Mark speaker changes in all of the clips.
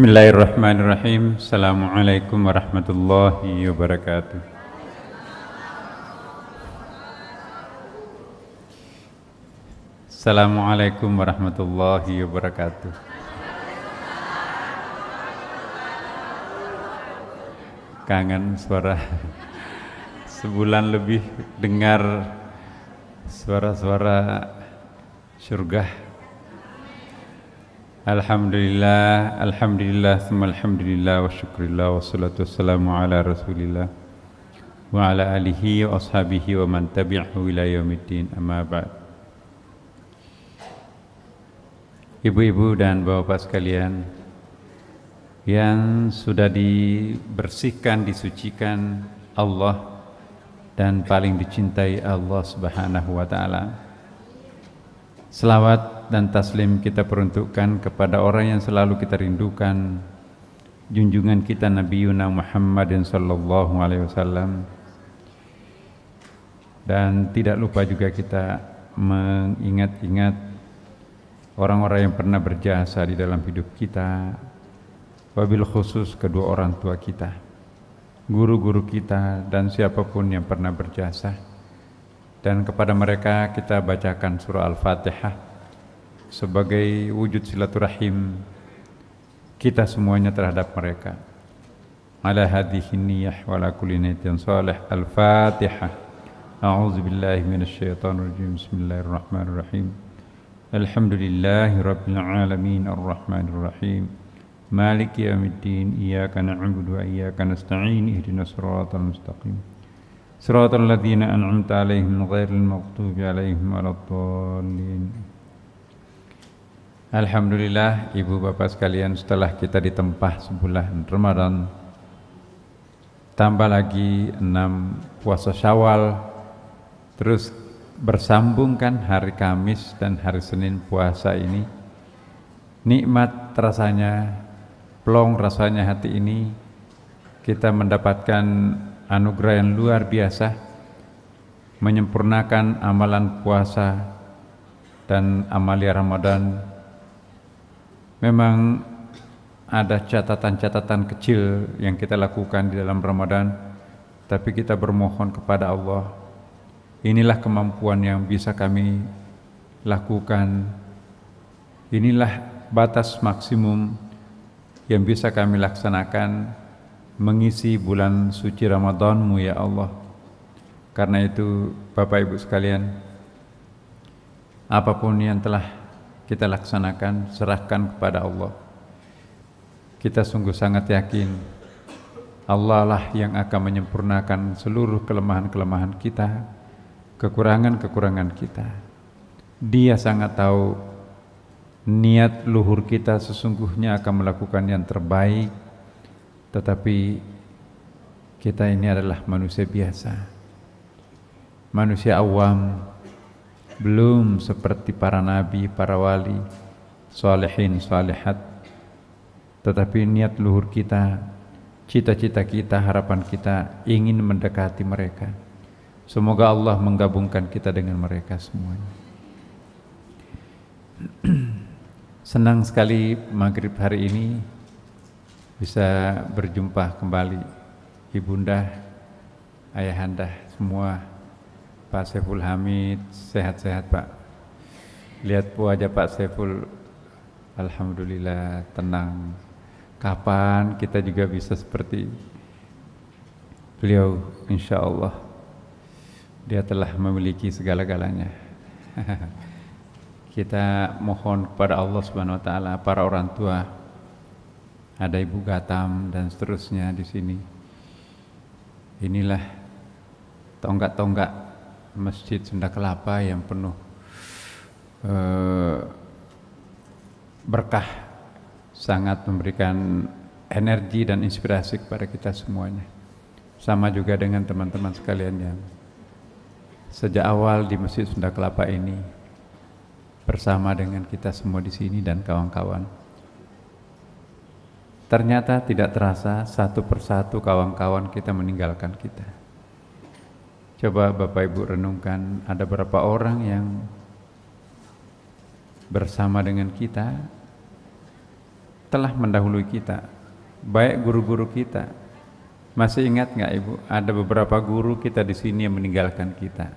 Speaker 1: Bismillahirrahmanirrahim. Assalamualaikum warahmatullahi wabarakatuh. Assalamualaikum warahmatullahi wabarakatuh. Kangen suara sebulan lebih dengar suara-suara surga Alhamdulillah, Alhamdulillah, semua Alhamdulillah wa syukurillah wa salatu wassalamu ala rasulillah wa ala alihi wa ashabihi wa man tabi'ahu ila yawmiddin amma ba'd Ibu-ibu dan bapak sekalian yang sudah dibersihkan, disucikan Allah dan paling dicintai Allah Subhanahu wa taala. Selawat dan taslim kita peruntukkan kepada orang yang selalu kita rindukan junjungan kita Nabi Yuna Muhammadin sallallahu alaihi wasallam dan tidak lupa juga kita mengingat-ingat orang-orang yang pernah berjasa di dalam hidup kita wabil khusus kedua orang tua kita guru-guru kita dan siapapun yang pernah berjasa dan kepada mereka kita bacakan surah Al-Fatihah sebagai wujud silaturahim kita semuanya terhadap mereka. Ala hadhihi niyyah wa ala kulli niyatin salih. Al-Fatihah. A'udzu billahi minasy syaithanir rajim. Bismillahirrahmanirrahim. Alhamdulillahi rabbil alamin arrahmanir rahim. Maliki yaumiddin. Iyyaka na'budu wa iyyaka nasta'in. Ihdinas siratal mustaqim. صراط الذين أنعمت عليهم غير المغضوب عليهم ولا الضالين Alhamdulillah Ibu Bapak sekalian setelah kita ditempah sebulan Ramadan Tambah lagi enam puasa syawal Terus bersambungkan hari Kamis dan hari Senin puasa ini Nikmat rasanya, plong rasanya hati ini Kita mendapatkan anugerah yang luar biasa menyempurnakan amalan puasa dan amalia Ramadan memang ada catatan-catatan kecil yang kita lakukan di dalam Ramadan tapi kita bermohon kepada Allah inilah kemampuan yang bisa kami lakukan inilah batas maksimum yang bisa kami laksanakan mengisi bulan suci Ramadanmu ya Allah. Karena itu Bapak Ibu sekalian, apapun yang telah kita laksanakan, serahkan kepada Allah. Kita sungguh sangat yakin Allah lah yang akan menyempurnakan seluruh kelemahan-kelemahan kita, kekurangan-kekurangan kita. Dia sangat tahu niat luhur kita sesungguhnya akan melakukan yang terbaik tetapi kita ini adalah manusia biasa. Manusia awam belum seperti para nabi, para wali, salihin, salihat. Tetapi niat luhur kita, cita-cita kita, harapan kita ingin mendekati mereka. Semoga Allah menggabungkan kita dengan mereka semuanya. Senang sekali maghrib hari ini bisa berjumpa kembali ibunda, ayahanda semua, Pak Saiful Hamid sehat-sehat Pak. Lihat wajah Pak Saiful, Alhamdulillah tenang. Kapan kita juga bisa seperti beliau insya Allah. Dia telah memiliki segala-galanya. kita mohon kepada Allah Subhanahu wa taala, para orang tua ada Ibu Gatam dan seterusnya di sini. Inilah tonggak-tonggak Masjid Sunda Kelapa yang penuh eh, berkah sangat memberikan energi dan inspirasi kepada kita semuanya. Sama juga dengan teman-teman sekalian yang sejak awal di Masjid Sunda Kelapa ini bersama dengan kita semua di sini dan kawan-kawan. Ternyata tidak terasa satu persatu kawan-kawan kita meninggalkan kita. Coba Bapak Ibu renungkan ada berapa orang yang bersama dengan kita telah mendahului kita, baik guru-guru kita. Masih ingat nggak Ibu, ada beberapa guru kita di sini yang meninggalkan kita.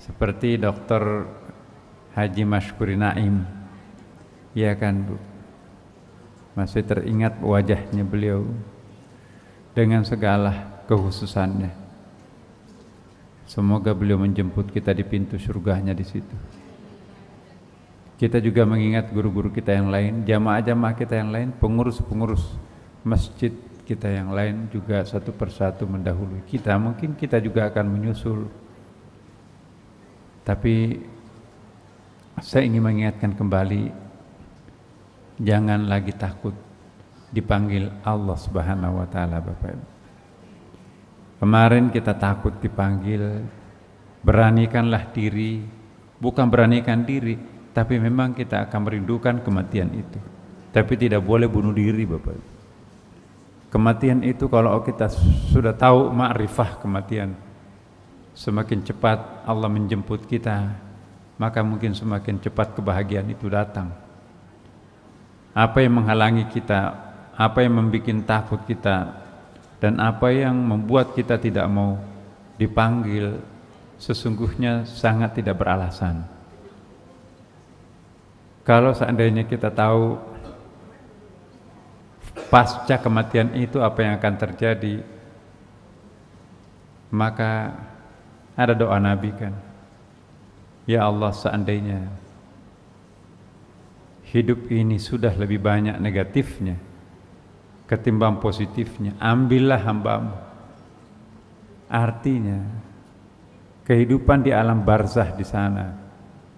Speaker 1: Seperti Dr. Haji Mashkuri Naim. Iya kan Bu? masih teringat wajahnya beliau dengan segala kehususannya. Semoga beliau menjemput kita di pintu surganya di situ. Kita juga mengingat guru-guru kita yang lain, jamaah-jamaah kita yang lain, pengurus-pengurus masjid kita yang lain juga satu persatu mendahului kita. Mungkin kita juga akan menyusul. Tapi saya ingin mengingatkan kembali jangan lagi takut dipanggil Allah Subhanahu wa taala Bapak Ibu. Kemarin kita takut dipanggil beranikanlah diri, bukan beranikan diri, tapi memang kita akan merindukan kematian itu. Tapi tidak boleh bunuh diri Bapak Ibu. Kematian itu kalau kita sudah tahu makrifah kematian, semakin cepat Allah menjemput kita, maka mungkin semakin cepat kebahagiaan itu datang apa yang menghalangi kita, apa yang membuat takut kita, dan apa yang membuat kita tidak mau dipanggil sesungguhnya sangat tidak beralasan. Kalau seandainya kita tahu pasca kematian itu apa yang akan terjadi, maka ada doa Nabi kan. Ya Allah seandainya hidup ini sudah lebih banyak negatifnya ketimbang positifnya. Ambillah hambamu. Artinya kehidupan di alam barzah di sana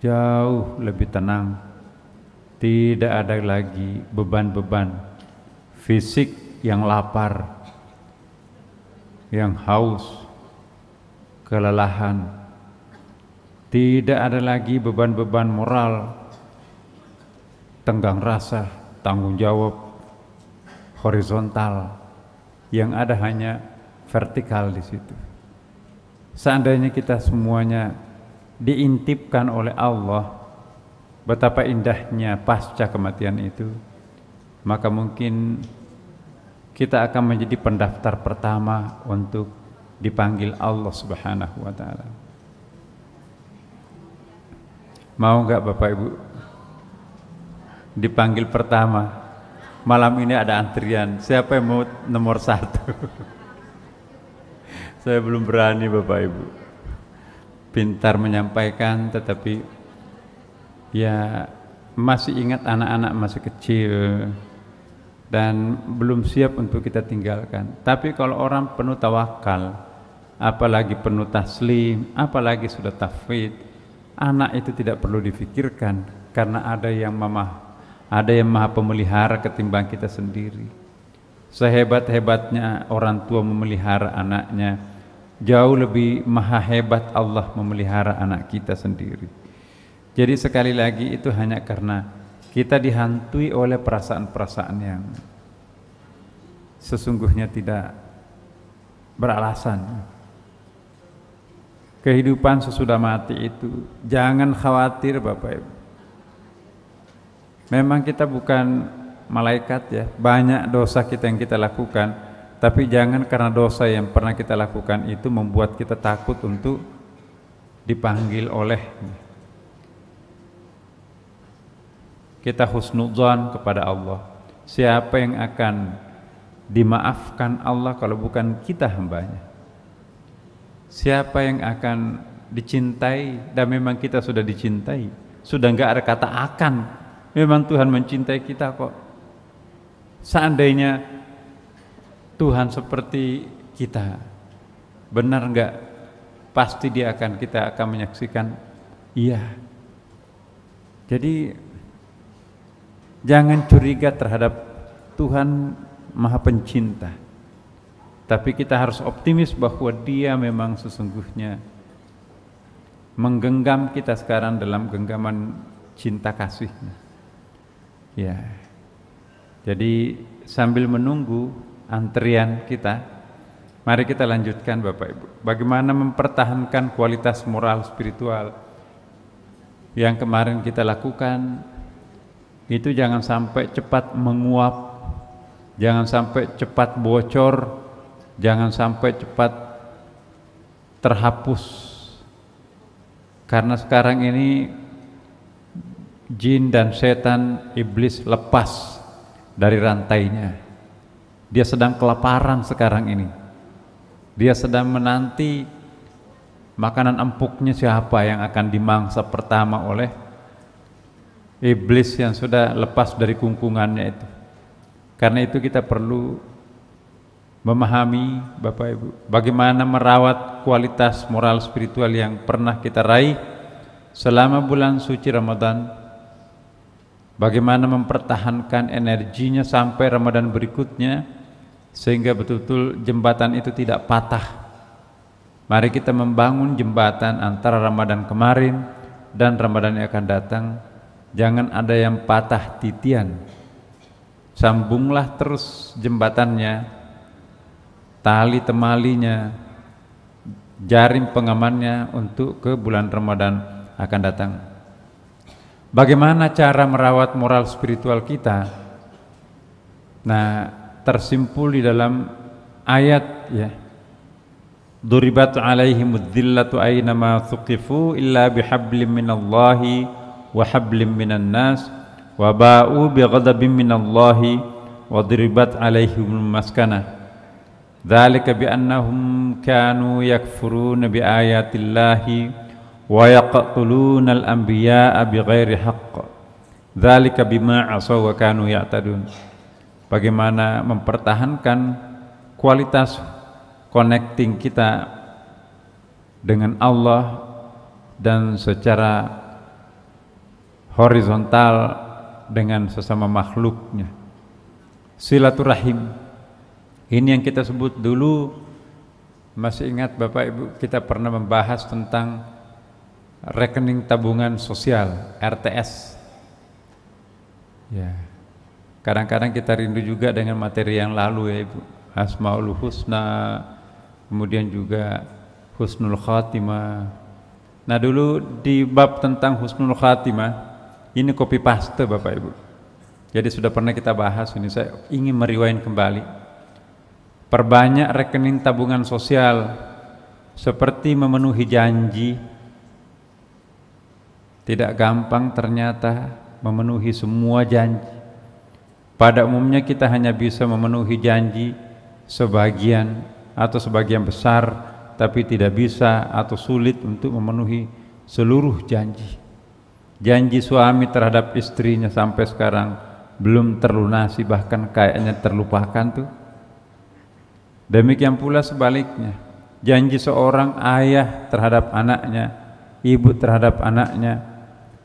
Speaker 1: jauh lebih tenang. Tidak ada lagi beban-beban fisik yang lapar, yang haus, kelelahan. Tidak ada lagi beban-beban moral tenggang rasa, tanggung jawab, horizontal, yang ada hanya vertikal di situ. Seandainya kita semuanya diintipkan oleh Allah, betapa indahnya pasca kematian itu, maka mungkin kita akan menjadi pendaftar pertama untuk dipanggil Allah Subhanahu wa taala. Mau nggak Bapak Ibu dipanggil pertama. Malam ini ada antrian, siapa yang mau nomor satu? Saya belum berani Bapak Ibu. Pintar menyampaikan tetapi ya masih ingat anak-anak masih kecil dan belum siap untuk kita tinggalkan. Tapi kalau orang penuh tawakal, apalagi penuh taslim, apalagi sudah tafwid, anak itu tidak perlu difikirkan karena ada yang mamah ada yang maha pemelihara ketimbang kita sendiri. Sehebat-hebatnya orang tua memelihara anaknya, jauh lebih maha hebat Allah memelihara anak kita sendiri. Jadi sekali lagi itu hanya karena kita dihantui oleh perasaan-perasaan yang sesungguhnya tidak beralasan. Kehidupan sesudah mati itu jangan khawatir Bapak Ibu. Memang kita bukan malaikat ya. Banyak dosa kita yang kita lakukan, tapi jangan karena dosa yang pernah kita lakukan itu membuat kita takut untuk dipanggil oleh kita husnudzon kepada Allah. Siapa yang akan dimaafkan Allah kalau bukan kita hambanya? Siapa yang akan dicintai dan memang kita sudah dicintai? Sudah enggak ada kata akan Memang Tuhan mencintai kita kok. Seandainya Tuhan seperti kita, benar enggak? Pasti dia akan kita akan menyaksikan, iya. Jadi jangan curiga terhadap Tuhan Maha Pencinta. Tapi kita harus optimis bahwa dia memang sesungguhnya menggenggam kita sekarang dalam genggaman cinta kasihnya. Ya. Jadi sambil menunggu antrian kita, mari kita lanjutkan Bapak Ibu. Bagaimana mempertahankan kualitas moral spiritual yang kemarin kita lakukan itu jangan sampai cepat menguap, jangan sampai cepat bocor, jangan sampai cepat terhapus. Karena sekarang ini jin dan setan iblis lepas dari rantainya. Dia sedang kelaparan sekarang ini. Dia sedang menanti makanan empuknya siapa yang akan dimangsa pertama oleh iblis yang sudah lepas dari kungkungannya itu. Karena itu kita perlu memahami Bapak Ibu bagaimana merawat kualitas moral spiritual yang pernah kita raih selama bulan suci Ramadan bagaimana mempertahankan energinya sampai Ramadan berikutnya sehingga betul-betul jembatan itu tidak patah. Mari kita membangun jembatan antara Ramadan kemarin dan Ramadan yang akan datang. Jangan ada yang patah titian. Sambunglah terus jembatannya, tali temalinya, jaring pengamannya untuk ke bulan Ramadan akan datang. Bagaimana cara merawat moral spiritual kita? Nah, tersimpul di dalam ayat ya. Duribat alaihim dzillatu aina ma thuqifu illa bihablim minallahi wa hablim minan nas wa ba'u bighadabin minallahi wa duribat alaihim maskana. Dzalika bi annahum kanu yakfuruna bi ayati wa yaqtuluna al-anbiya'a bighairi haqq dzalika bima asaw bagaimana mempertahankan kualitas connecting kita dengan Allah dan secara horizontal dengan sesama makhluknya silaturahim ini yang kita sebut dulu masih ingat Bapak Ibu kita pernah membahas tentang rekening tabungan sosial RTS. Ya. Kadang-kadang kita rindu juga dengan materi yang lalu ya Ibu. Asmaul Husna, kemudian juga Husnul Khatimah. Nah dulu di bab tentang Husnul Khatimah, ini copy paste Bapak Ibu. Jadi sudah pernah kita bahas ini, saya ingin meriwain kembali. Perbanyak rekening tabungan sosial seperti memenuhi janji tidak gampang ternyata memenuhi semua janji. Pada umumnya kita hanya bisa memenuhi janji sebagian atau sebagian besar, tapi tidak bisa atau sulit untuk memenuhi seluruh janji. Janji suami terhadap istrinya sampai sekarang belum terlunasi, bahkan kayaknya terlupakan tuh. Demikian pula sebaliknya, janji seorang ayah terhadap anaknya, ibu terhadap anaknya,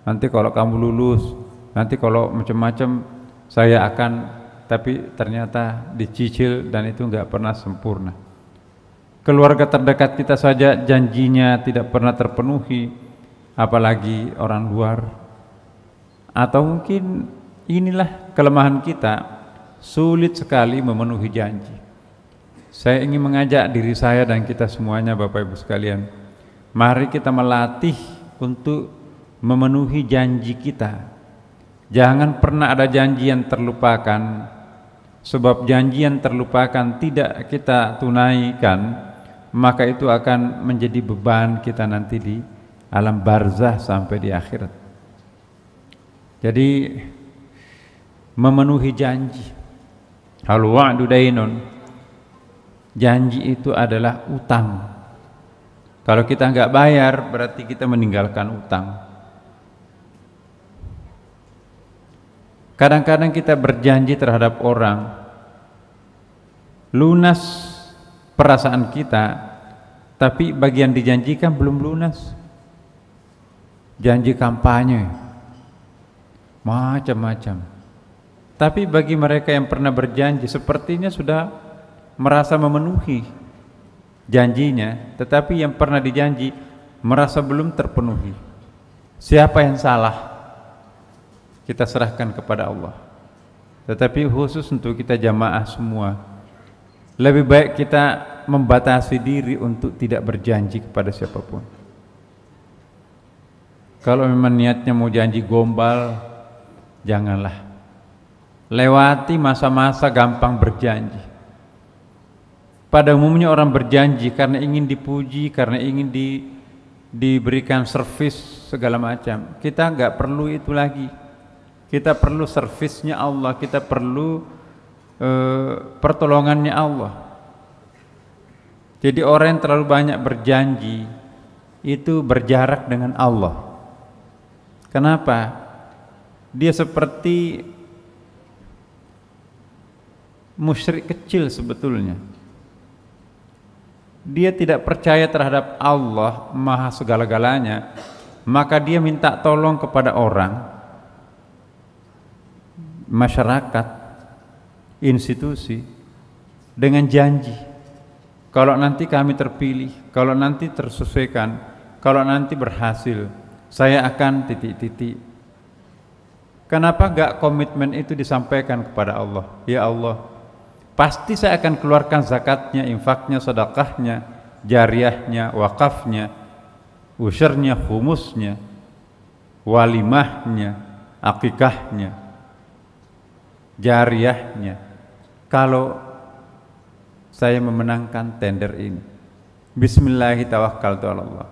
Speaker 1: nanti kalau kamu lulus, nanti kalau macam-macam saya akan tapi ternyata dicicil dan itu nggak pernah sempurna. Keluarga terdekat kita saja janjinya tidak pernah terpenuhi, apalagi orang luar. Atau mungkin inilah kelemahan kita, sulit sekali memenuhi janji. Saya ingin mengajak diri saya dan kita semuanya Bapak Ibu sekalian, mari kita melatih untuk memenuhi janji kita. Jangan pernah ada janji yang terlupakan, sebab janji yang terlupakan tidak kita tunaikan, maka itu akan menjadi beban kita nanti di alam barzah sampai di akhirat. Jadi memenuhi janji. Hal dainun. Janji itu adalah utang. Kalau kita nggak bayar berarti kita meninggalkan utang. Kadang-kadang kita berjanji terhadap orang, lunas perasaan kita, tapi bagian dijanjikan belum lunas. Janji kampanye, macam-macam. Tapi bagi mereka yang pernah berjanji, sepertinya sudah merasa memenuhi janjinya, tetapi yang pernah dijanji merasa belum terpenuhi. Siapa yang salah? kita serahkan kepada Allah. Tetapi khusus untuk kita jamaah semua, lebih baik kita membatasi diri untuk tidak berjanji kepada siapapun. Kalau memang niatnya mau janji gombal, janganlah. Lewati masa-masa gampang berjanji. Pada umumnya orang berjanji karena ingin dipuji, karena ingin di, diberikan servis segala macam. Kita nggak perlu itu lagi kita perlu servisnya Allah, kita perlu uh, pertolongannya Allah. Jadi orang yang terlalu banyak berjanji itu berjarak dengan Allah. Kenapa? Dia seperti musyrik kecil sebetulnya. Dia tidak percaya terhadap Allah Maha segala-galanya, maka dia minta tolong kepada orang masyarakat, institusi dengan janji kalau nanti kami terpilih, kalau nanti tersesuaikan, kalau nanti berhasil, saya akan titik-titik. Kenapa gak komitmen itu disampaikan kepada Allah? Ya Allah, pasti saya akan keluarkan zakatnya, infaknya, sedekahnya, jariahnya, wakafnya, usernya humusnya, walimahnya, akikahnya, jariahnya kalau saya memenangkan tender ini Bismillahirrahmanirrahim,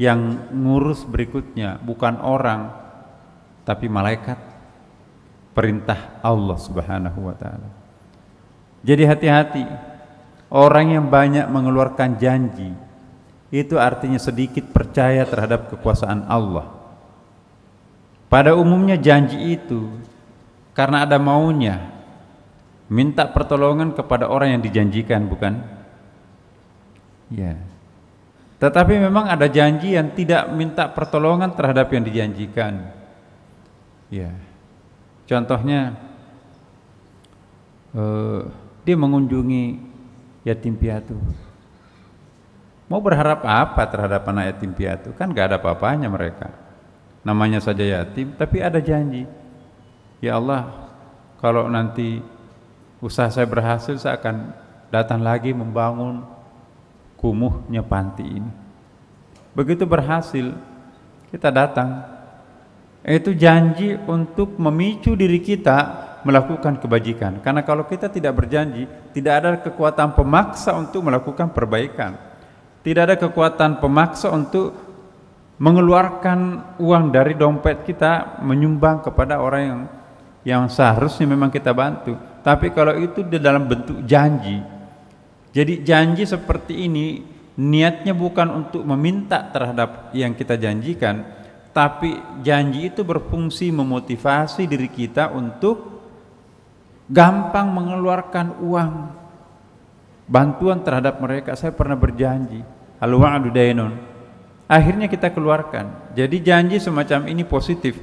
Speaker 1: yang ngurus berikutnya bukan orang tapi malaikat perintah Allah Subhanahu wa taala. Jadi hati-hati orang yang banyak mengeluarkan janji itu artinya sedikit percaya terhadap kekuasaan Allah. Pada umumnya janji itu karena ada maunya minta pertolongan kepada orang yang dijanjikan bukan ya tetapi memang ada janji yang tidak minta pertolongan terhadap yang dijanjikan ya contohnya eh, dia mengunjungi yatim piatu mau berharap apa terhadap anak yatim piatu kan gak ada apa-apanya mereka namanya saja yatim tapi ada janji ya Allah kalau nanti usaha saya berhasil saya akan datang lagi membangun kumuhnya panti ini. Begitu berhasil kita datang itu janji untuk memicu diri kita melakukan kebajikan. Karena kalau kita tidak berjanji, tidak ada kekuatan pemaksa untuk melakukan perbaikan. Tidak ada kekuatan pemaksa untuk mengeluarkan uang dari dompet kita menyumbang kepada orang yang yang seharusnya memang kita bantu. Tapi kalau itu di dalam bentuk janji. Jadi janji seperti ini niatnya bukan untuk meminta terhadap yang kita janjikan, tapi janji itu berfungsi memotivasi diri kita untuk gampang mengeluarkan uang bantuan terhadap mereka. Saya pernah berjanji, aluang aduh dainun. Akhirnya kita keluarkan. Jadi janji semacam ini positif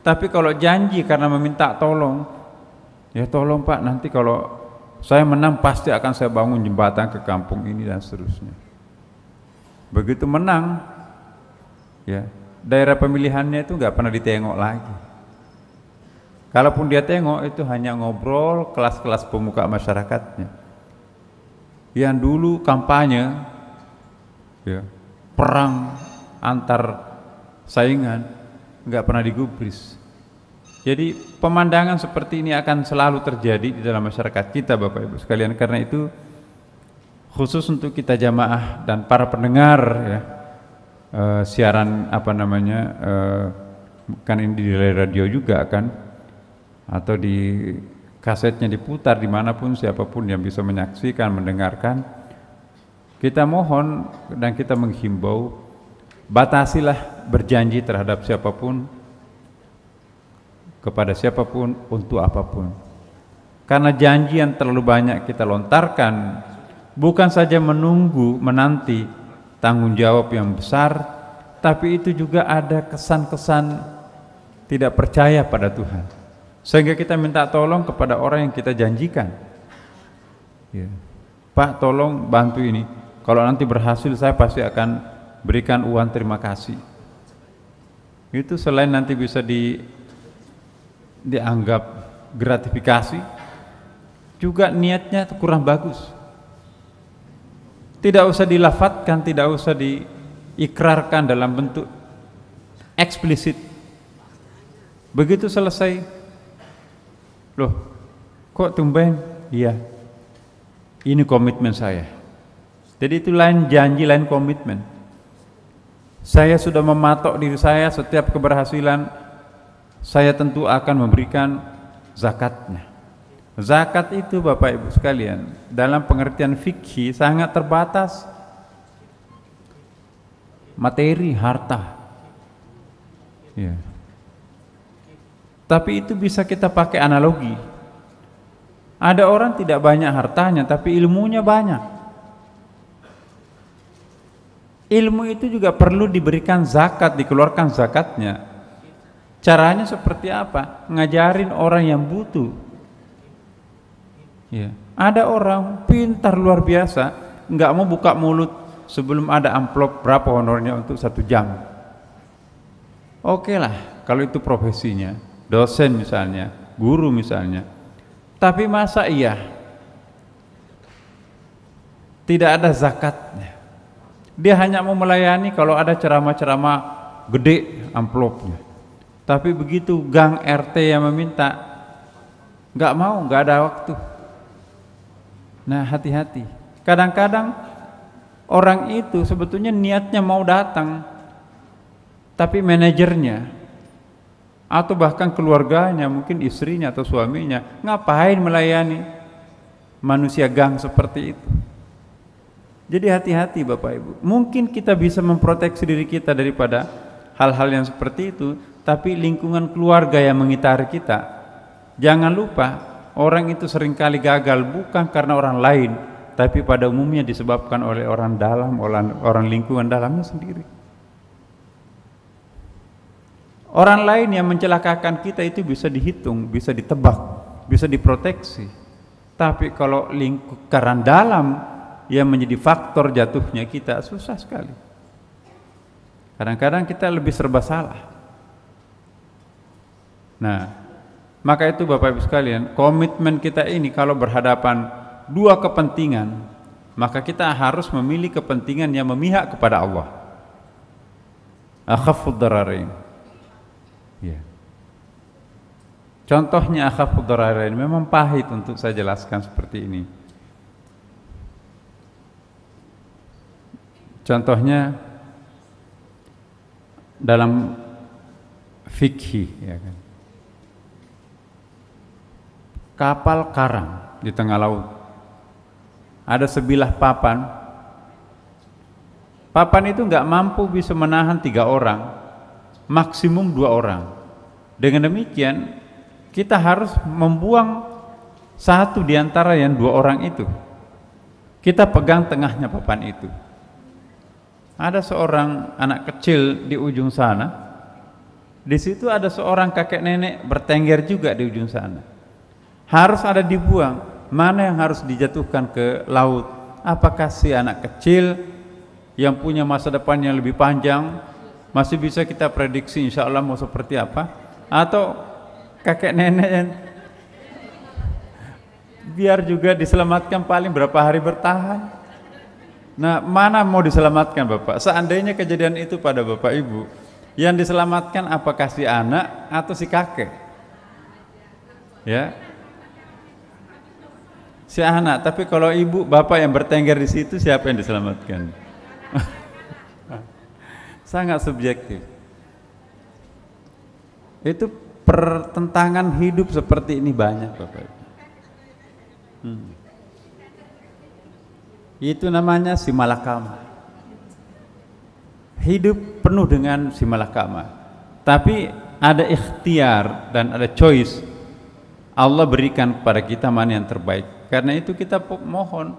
Speaker 1: tapi kalau janji karena meminta tolong, ya tolong Pak nanti kalau saya menang pasti akan saya bangun jembatan ke kampung ini dan seterusnya. Begitu menang, ya daerah pemilihannya itu nggak pernah ditengok lagi. Kalaupun dia tengok itu hanya ngobrol kelas-kelas pemuka masyarakatnya. Yang dulu kampanye, ya, perang antar saingan nggak pernah digubris. Jadi pemandangan seperti ini akan selalu terjadi di dalam masyarakat kita Bapak Ibu sekalian karena itu khusus untuk kita jamaah dan para pendengar ya uh, siaran apa namanya uh, kan ini di radio juga kan atau di kasetnya diputar dimanapun siapapun yang bisa menyaksikan mendengarkan kita mohon dan kita menghimbau batasilah berjanji terhadap siapapun kepada siapapun untuk apapun karena janji yang terlalu banyak kita lontarkan bukan saja menunggu menanti tanggung jawab yang besar tapi itu juga ada kesan-kesan tidak percaya pada Tuhan sehingga kita minta tolong kepada orang yang kita janjikan ya. Pak tolong bantu ini kalau nanti berhasil saya pasti akan berikan uang terima kasih. Itu selain nanti bisa di, dianggap gratifikasi, juga niatnya kurang bagus. Tidak usah dilafatkan, tidak usah diikrarkan dalam bentuk eksplisit. Begitu selesai, loh, kok tumben? Iya, ini komitmen saya. Jadi itu lain janji, lain komitmen. Saya sudah mematok diri saya setiap keberhasilan saya tentu akan memberikan zakatnya. Zakat itu Bapak Ibu sekalian dalam pengertian fikih sangat terbatas materi harta. Ya. Tapi itu bisa kita pakai analogi. Ada orang tidak banyak hartanya tapi ilmunya banyak ilmu itu juga perlu diberikan zakat, dikeluarkan zakatnya. Caranya seperti apa? Ngajarin orang yang butuh. Ya. Ada orang pintar luar biasa, nggak mau buka mulut sebelum ada amplop berapa honornya untuk satu jam. Oke lah, kalau itu profesinya, dosen misalnya, guru misalnya. Tapi masa iya? Tidak ada zakatnya. Dia hanya mau melayani kalau ada ceramah-ceramah gede amplopnya. Tapi begitu gang RT yang meminta, nggak mau, nggak ada waktu. Nah hati-hati. Kadang-kadang orang itu sebetulnya niatnya mau datang, tapi manajernya atau bahkan keluarganya, mungkin istrinya atau suaminya, ngapain melayani manusia gang seperti itu? Jadi hati-hati Bapak Ibu. Mungkin kita bisa memproteksi diri kita daripada hal-hal yang seperti itu, tapi lingkungan keluarga yang mengitari kita. Jangan lupa, orang itu seringkali gagal bukan karena orang lain, tapi pada umumnya disebabkan oleh orang dalam, orang, orang lingkungan dalamnya sendiri. Orang lain yang mencelakakan kita itu bisa dihitung, bisa ditebak, bisa diproteksi. Tapi kalau lingkaran dalam yang menjadi faktor jatuhnya kita susah sekali. Kadang-kadang kita lebih serba salah. Nah, maka itu Bapak Ibu sekalian, komitmen kita ini kalau berhadapan dua kepentingan, maka kita harus memilih kepentingan yang memihak kepada Allah. Akhafud dararain. Ya. Contohnya akhafud dararain memang pahit untuk saya jelaskan seperti ini. Contohnya dalam fikih ya kan. Kapal karang di tengah laut. Ada sebilah papan. Papan itu nggak mampu bisa menahan tiga orang, maksimum dua orang. Dengan demikian kita harus membuang satu di antara yang dua orang itu. Kita pegang tengahnya papan itu. Ada seorang anak kecil di ujung sana. Di situ ada seorang kakek nenek bertengger juga di ujung sana. Harus ada dibuang. Mana yang harus dijatuhkan ke laut? Apakah si anak kecil yang punya masa depan yang lebih panjang masih bisa kita prediksi insya Allah mau seperti apa? Atau kakek nenek yang biar juga diselamatkan paling berapa hari bertahan? Nah, mana mau diselamatkan Bapak? Seandainya kejadian itu pada Bapak Ibu, yang diselamatkan apakah si anak atau si kakek? Ya. Si anak, tapi kalau ibu, bapak yang bertengger di situ siapa yang diselamatkan? Sangat subjektif. Itu pertentangan hidup seperti ini banyak Bapak Hmm. Itu namanya simalakama. Hidup penuh dengan simalakama. Tapi ada ikhtiar dan ada choice. Allah berikan kepada kita mana yang terbaik. Karena itu kita mohon.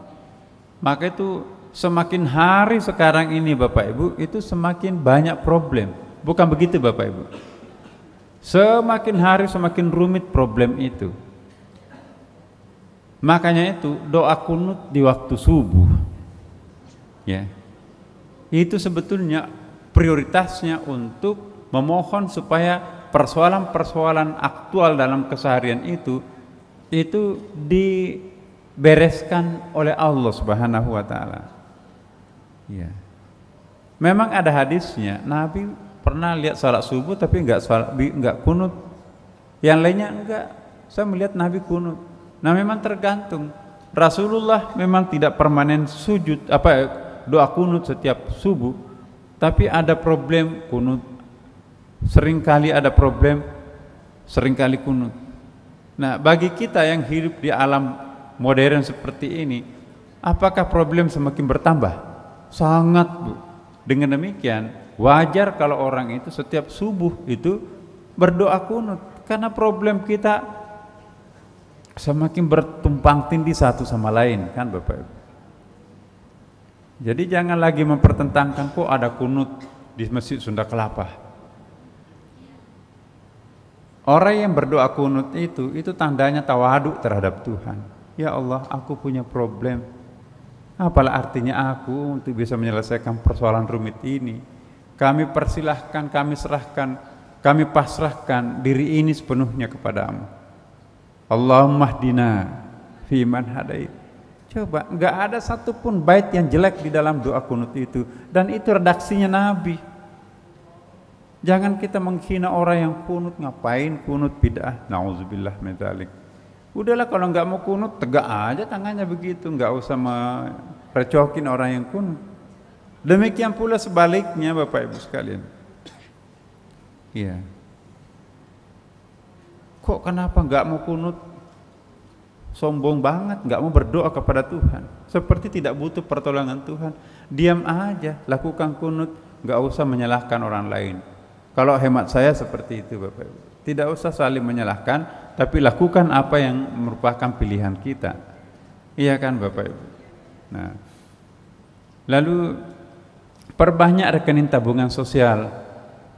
Speaker 1: Maka itu semakin hari sekarang ini Bapak Ibu itu semakin banyak problem. Bukan begitu Bapak Ibu. Semakin hari semakin rumit problem itu. Makanya itu doa kunut di waktu subuh. Ya. Itu sebetulnya prioritasnya untuk memohon supaya persoalan-persoalan aktual dalam keseharian itu itu dibereskan oleh Allah Subhanahu wa taala. Ya. Memang ada hadisnya, Nabi pernah lihat salat subuh tapi enggak salat, enggak kunut. Yang lainnya enggak. Saya melihat Nabi kunut Nah memang tergantung. Rasulullah memang tidak permanen sujud apa doa kunut setiap subuh, tapi ada problem kunut. Seringkali ada problem, seringkali kunut. Nah bagi kita yang hidup di alam modern seperti ini, apakah problem semakin bertambah? Sangat bu. Dengan demikian wajar kalau orang itu setiap subuh itu berdoa kunut karena problem kita semakin bertumpang tindih satu sama lain kan Bapak Ibu. Jadi jangan lagi mempertentangkan kok ada kunut di Masjid Sunda Kelapa. Orang yang berdoa kunut itu itu tandanya tawaduk terhadap Tuhan. Ya Allah, aku punya problem. Apalah artinya aku untuk bisa menyelesaikan persoalan rumit ini. Kami persilahkan, kami serahkan, kami pasrahkan diri ini sepenuhnya kepadamu. Allahumma fi man hadait. Coba, enggak ada satupun bait yang jelek di dalam doa kunut itu. Dan itu redaksinya Nabi. Jangan kita menghina orang yang kunut. Ngapain kunut bid'ah? Nauzubillah medalik. Udahlah kalau enggak mau kunut, tegak aja tangannya begitu. Enggak usah merecokin orang yang kunut. Demikian pula sebaliknya Bapak Ibu sekalian. Iya. Yeah. Kok kenapa nggak mau kunut? Sombong banget, nggak mau berdoa kepada Tuhan. Seperti tidak butuh pertolongan Tuhan. Diam aja, lakukan kunut, nggak usah menyalahkan orang lain. Kalau hemat saya seperti itu, Bapak Ibu. Tidak usah saling menyalahkan, tapi lakukan apa yang merupakan pilihan kita. Iya kan, Bapak Ibu? Nah, lalu perbanyak rekening tabungan sosial,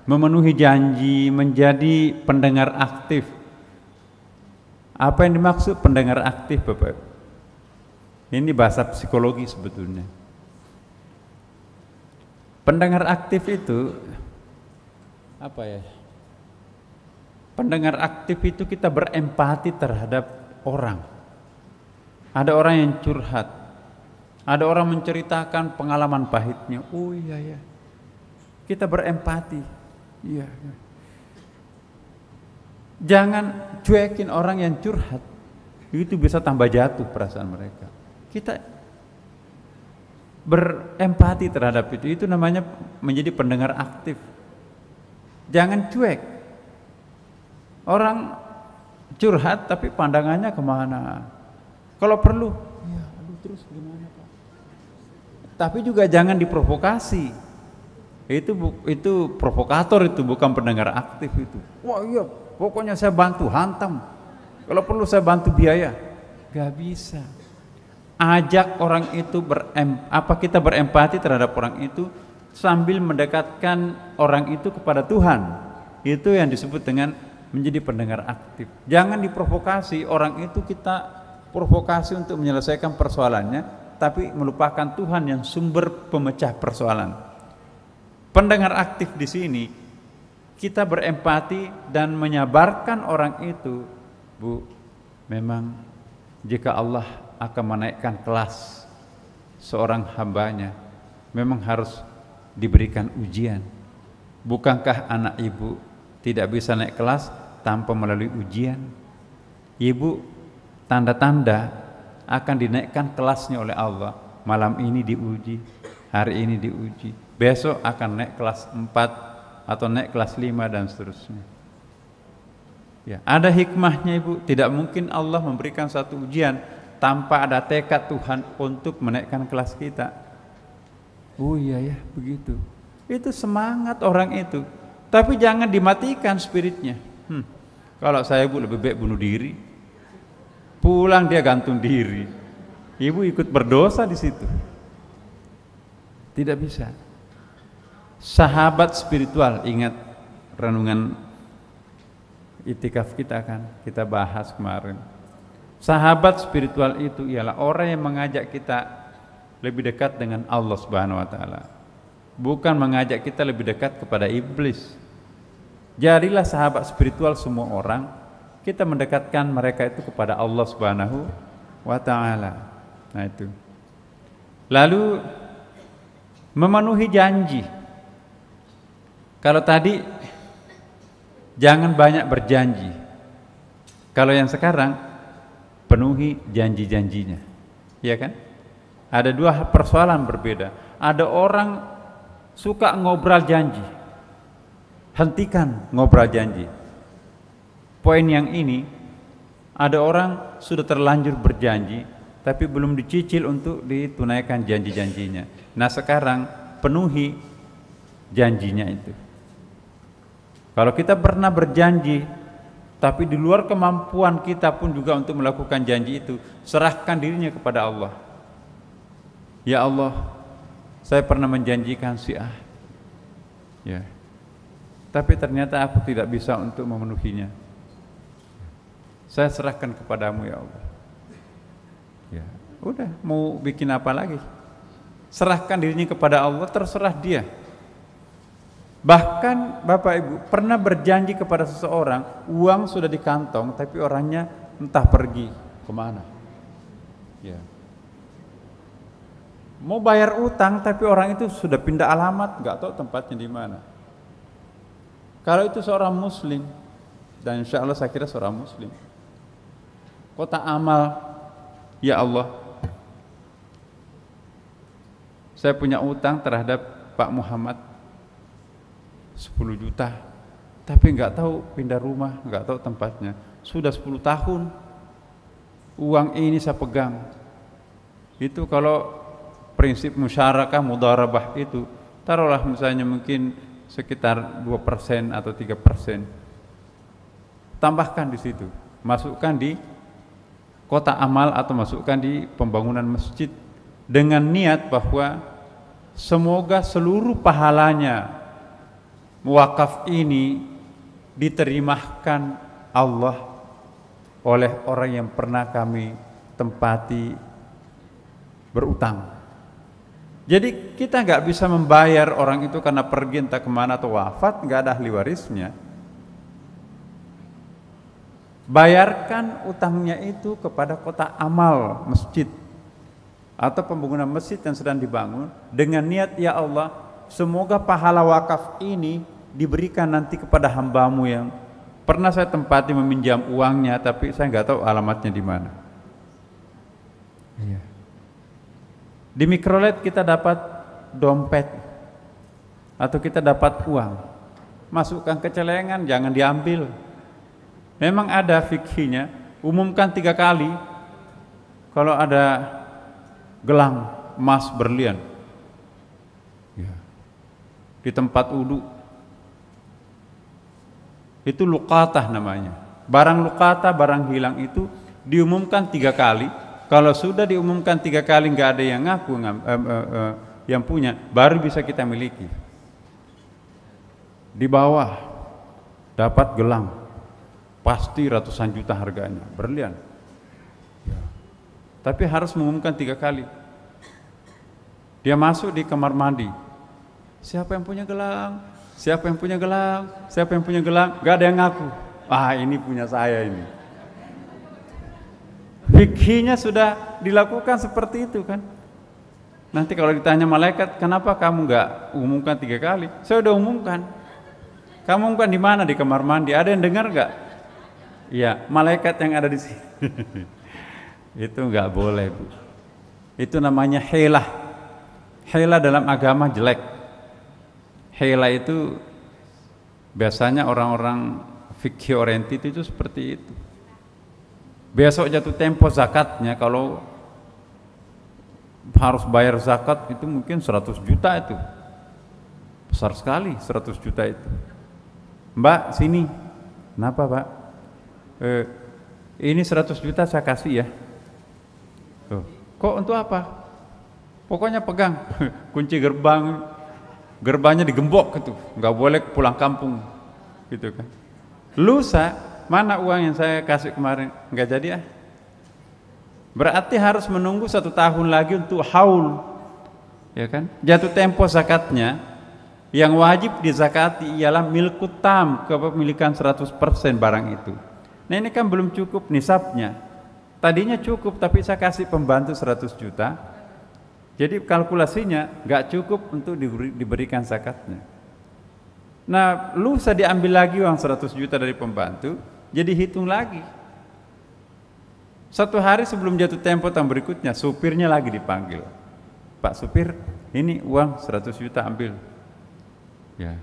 Speaker 1: memenuhi janji, menjadi pendengar aktif apa yang dimaksud pendengar aktif Bapak? Ini bahasa psikologi sebetulnya. Pendengar aktif itu apa ya? Pendengar aktif itu kita berempati terhadap orang. Ada orang yang curhat, ada orang menceritakan pengalaman pahitnya. Oh iya ya, kita berempati. Iya. iya. Jangan cuekin orang yang curhat. Itu bisa tambah jatuh perasaan mereka. Kita berempati terhadap itu. Itu namanya menjadi pendengar aktif. Jangan cuek. Orang curhat tapi pandangannya kemana? Kalau perlu, ya, aduh terus gimana Pak? Tapi juga jangan diprovokasi. Itu itu provokator itu bukan pendengar aktif itu. Wah iya Pokoknya saya bantu, hantam. Kalau perlu saya bantu biaya. Gak bisa. Ajak orang itu berem, apa kita berempati terhadap orang itu sambil mendekatkan orang itu kepada Tuhan. Itu yang disebut dengan menjadi pendengar aktif. Jangan diprovokasi orang itu kita provokasi untuk menyelesaikan persoalannya tapi melupakan Tuhan yang sumber pemecah persoalan. Pendengar aktif di sini kita berempati dan menyabarkan orang itu, Bu, memang jika Allah akan menaikkan kelas seorang hambanya, memang harus diberikan ujian. Bukankah anak ibu tidak bisa naik kelas tanpa melalui ujian? Ibu, tanda-tanda akan dinaikkan kelasnya oleh Allah. Malam ini diuji, hari ini diuji, besok akan naik kelas 4, atau naik kelas 5 dan seterusnya. Ya, ada hikmahnya Ibu, tidak mungkin Allah memberikan satu ujian tanpa ada tekad Tuhan untuk menaikkan kelas kita. Oh iya ya, begitu. Itu semangat orang itu. Tapi jangan dimatikan spiritnya. Hmm. Kalau saya ibu lebih baik bunuh diri. Pulang dia gantung diri. Ibu ikut berdosa di situ. Tidak bisa sahabat spiritual ingat renungan itikaf kita kan kita bahas kemarin sahabat spiritual itu ialah orang yang mengajak kita lebih dekat dengan Allah Subhanahu wa taala bukan mengajak kita lebih dekat kepada iblis jadilah sahabat spiritual semua orang kita mendekatkan mereka itu kepada Allah Subhanahu wa taala nah itu lalu memenuhi janji kalau tadi jangan banyak berjanji. Kalau yang sekarang penuhi janji-janjinya. Iya kan? Ada dua persoalan berbeda. Ada orang suka ngobrol janji. Hentikan ngobrol janji. Poin yang ini ada orang sudah terlanjur berjanji tapi belum dicicil untuk ditunaikan janji-janjinya. Nah, sekarang penuhi janjinya itu. Kalau kita pernah berjanji, tapi di luar kemampuan kita pun juga untuk melakukan janji itu, serahkan dirinya kepada Allah. Ya Allah, saya pernah menjanjikan si Ya. Tapi ternyata aku tidak bisa untuk memenuhinya. Saya serahkan kepadamu ya Allah. Ya, udah mau bikin apa lagi? Serahkan dirinya kepada Allah, terserah dia. Bahkan Bapak Ibu pernah berjanji kepada seseorang uang sudah di kantong tapi orangnya entah pergi kemana. Ya. Mau bayar utang tapi orang itu sudah pindah alamat nggak tahu tempatnya di mana. Kalau itu seorang muslim dan insya Allah saya kira seorang muslim. Kota amal, ya Allah. Saya punya utang terhadap Pak Muhammad 10 juta tapi nggak tahu pindah rumah nggak tahu tempatnya sudah 10 tahun uang ini saya pegang itu kalau prinsip musyarakah mudarabah itu taruhlah misalnya mungkin sekitar 2% atau 3% tambahkan di situ masukkan di kota amal atau masukkan di pembangunan masjid dengan niat bahwa semoga seluruh pahalanya wakaf ini diterimahkan Allah oleh orang yang pernah kami tempati berutang. Jadi kita nggak bisa membayar orang itu karena pergi entah kemana atau wafat, nggak ada ahli warisnya. Bayarkan utangnya itu kepada kota amal masjid atau pembangunan masjid yang sedang dibangun dengan niat ya Allah, semoga pahala wakaf ini diberikan nanti kepada hambamu yang pernah saya tempati meminjam uangnya tapi saya nggak tahu alamatnya di mana. Iya. Di mikrolet kita dapat dompet atau kita dapat uang. Masukkan ke celengan, jangan diambil. Memang ada fikihnya, umumkan tiga kali kalau ada gelang emas berlian iya. di tempat uduk itu lukatah namanya. Barang lukata barang hilang itu diumumkan tiga kali. Kalau sudah diumumkan tiga kali nggak ada yang ngaku eh, eh, eh, yang punya, baru bisa kita miliki. Di bawah dapat gelang, pasti ratusan juta harganya, berlian. Ya. Tapi harus mengumumkan tiga kali. Dia masuk di kamar mandi. Siapa yang punya gelang? Siapa yang punya gelang? Siapa yang punya gelang? Gak ada yang ngaku. Ah ini punya saya ini. Fikihnya sudah dilakukan seperti itu kan. Nanti kalau ditanya malaikat, kenapa kamu gak umumkan tiga kali? Saya udah umumkan. Kamu umumkan di mana? Di kamar mandi. Ada yang dengar gak? Iya, malaikat yang ada di sini. itu gak boleh, Bu. Itu namanya helah. Helah dalam agama jelek. Hela itu biasanya orang-orang fikih oriented itu seperti itu. Besok jatuh tempo zakatnya kalau harus bayar zakat itu mungkin 100 juta itu. Besar sekali 100 juta itu. Mbak, sini. Kenapa, Pak? Eh, ini 100 juta saya kasih ya. Tuh. Kok untuk apa? Pokoknya pegang kunci gerbang gerbangnya digembok gitu nggak boleh pulang kampung gitu kan lusa mana uang yang saya kasih kemarin nggak jadi ya? berarti harus menunggu satu tahun lagi untuk haul ya kan jatuh tempo zakatnya yang wajib dizakati ialah milkutam tam kepemilikan 100% barang itu nah ini kan belum cukup nisabnya tadinya cukup tapi saya kasih pembantu 100 juta jadi kalkulasinya nggak cukup untuk diberikan zakatnya. Nah, lu lusa diambil lagi uang 100 juta dari pembantu, jadi hitung lagi. Satu hari sebelum jatuh tempo tahun berikutnya, supirnya lagi dipanggil. Pak supir, ini uang 100 juta ambil. Ya.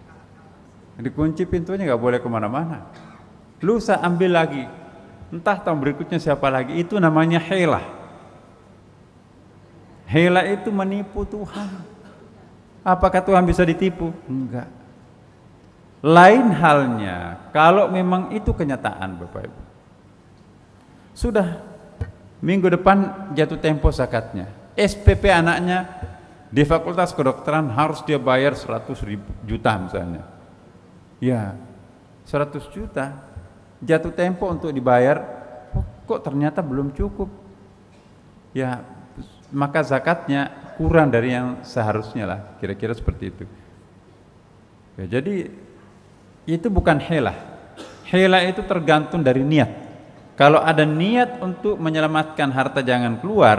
Speaker 1: Dikunci pintunya nggak boleh kemana-mana. Lu Lusa ambil lagi. Entah tahun berikutnya siapa lagi. Itu namanya helah. Hela itu menipu Tuhan. Apakah Tuhan bisa ditipu? Enggak. Lain halnya kalau memang itu kenyataan Bapak Ibu. Sudah minggu depan jatuh tempo zakatnya. SPP anaknya di fakultas kedokteran harus dia bayar 100 ribu, juta misalnya. Ya, 100 juta jatuh tempo untuk dibayar. Oh, kok ternyata belum cukup. Ya, maka zakatnya kurang dari yang seharusnya lah kira-kira seperti itu ya, jadi itu bukan helah helah itu tergantung dari niat kalau ada niat untuk menyelamatkan harta jangan keluar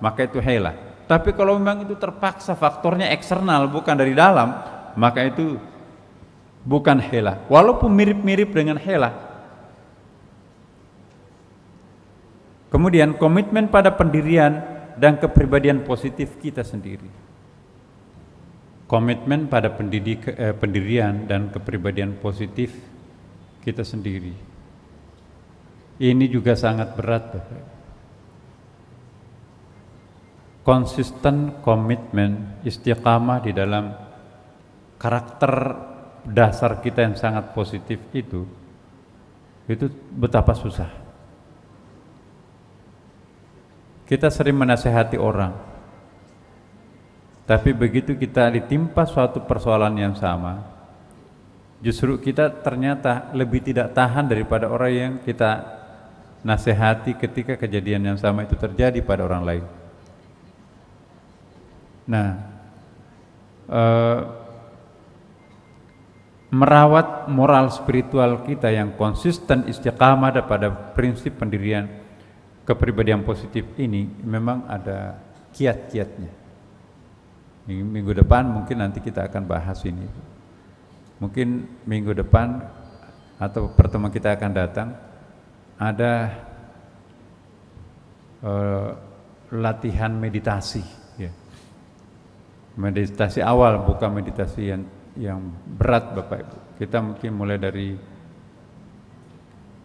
Speaker 1: maka itu helah tapi kalau memang itu terpaksa faktornya eksternal bukan dari dalam maka itu bukan helah walaupun mirip-mirip dengan helah Kemudian komitmen pada pendirian dan kepribadian positif kita sendiri. Komitmen pada pendidik, eh, pendirian dan kepribadian positif kita sendiri. Ini juga sangat berat, Konsisten komitmen istiqamah di dalam karakter dasar kita yang sangat positif itu, itu betapa susah. Kita sering menasehati orang. Tapi begitu kita ditimpa suatu persoalan yang sama, justru kita ternyata lebih tidak tahan daripada orang yang kita nasehati ketika kejadian yang sama itu terjadi pada orang lain. Nah, eh, merawat moral spiritual kita yang konsisten istiqamah pada prinsip pendirian kepribadian positif ini memang ada kiat-kiatnya. Minggu depan mungkin nanti kita akan bahas ini. Mungkin minggu depan atau pertemuan kita akan datang ada uh, latihan meditasi. Ya. Meditasi awal bukan meditasi yang yang berat Bapak Ibu. Kita mungkin mulai dari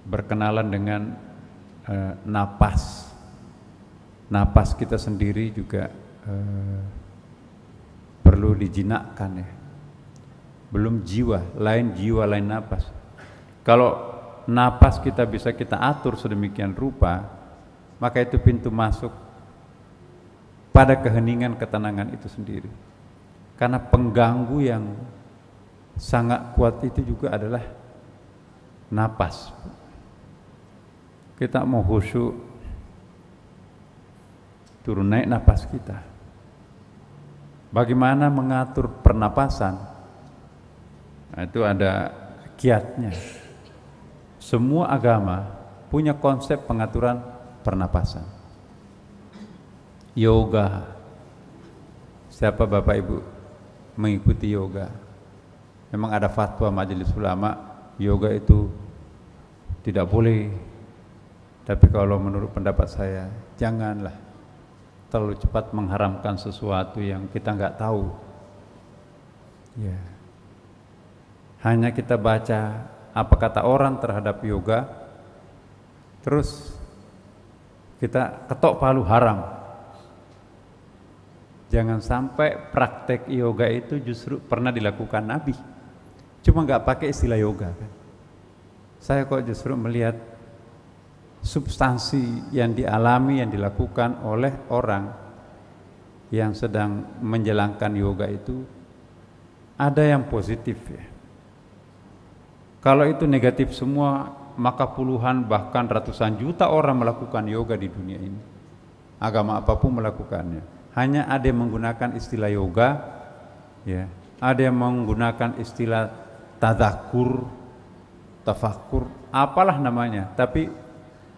Speaker 1: berkenalan dengan eh, napas napas kita sendiri juga eh, perlu dijinakkan ya belum jiwa lain jiwa lain napas kalau napas kita bisa kita atur sedemikian rupa maka itu pintu masuk pada keheningan ketenangan itu sendiri karena pengganggu yang sangat kuat itu juga adalah napas kita mau khusyuk, turun naik nafas kita. Bagaimana mengatur pernapasan? Nah, itu ada kiatnya. Semua agama punya konsep pengaturan pernapasan. Yoga. Siapa Bapak Ibu mengikuti yoga? Memang ada fatwa majelis ulama, yoga itu tidak boleh tapi kalau menurut pendapat saya, janganlah terlalu cepat mengharamkan sesuatu yang kita nggak tahu. Ya. Hanya kita baca apa kata orang terhadap yoga, terus kita ketok palu haram. Jangan sampai praktek yoga itu justru pernah dilakukan Nabi. Cuma nggak pakai istilah yoga kan. Saya kok justru melihat substansi yang dialami yang dilakukan oleh orang yang sedang menjalankan yoga itu ada yang positif ya. Kalau itu negatif semua maka puluhan bahkan ratusan juta orang melakukan yoga di dunia ini. Agama apapun melakukannya. Hanya ada yang menggunakan istilah yoga ya. Ada yang menggunakan istilah tadakur, tafakur, apalah namanya, tapi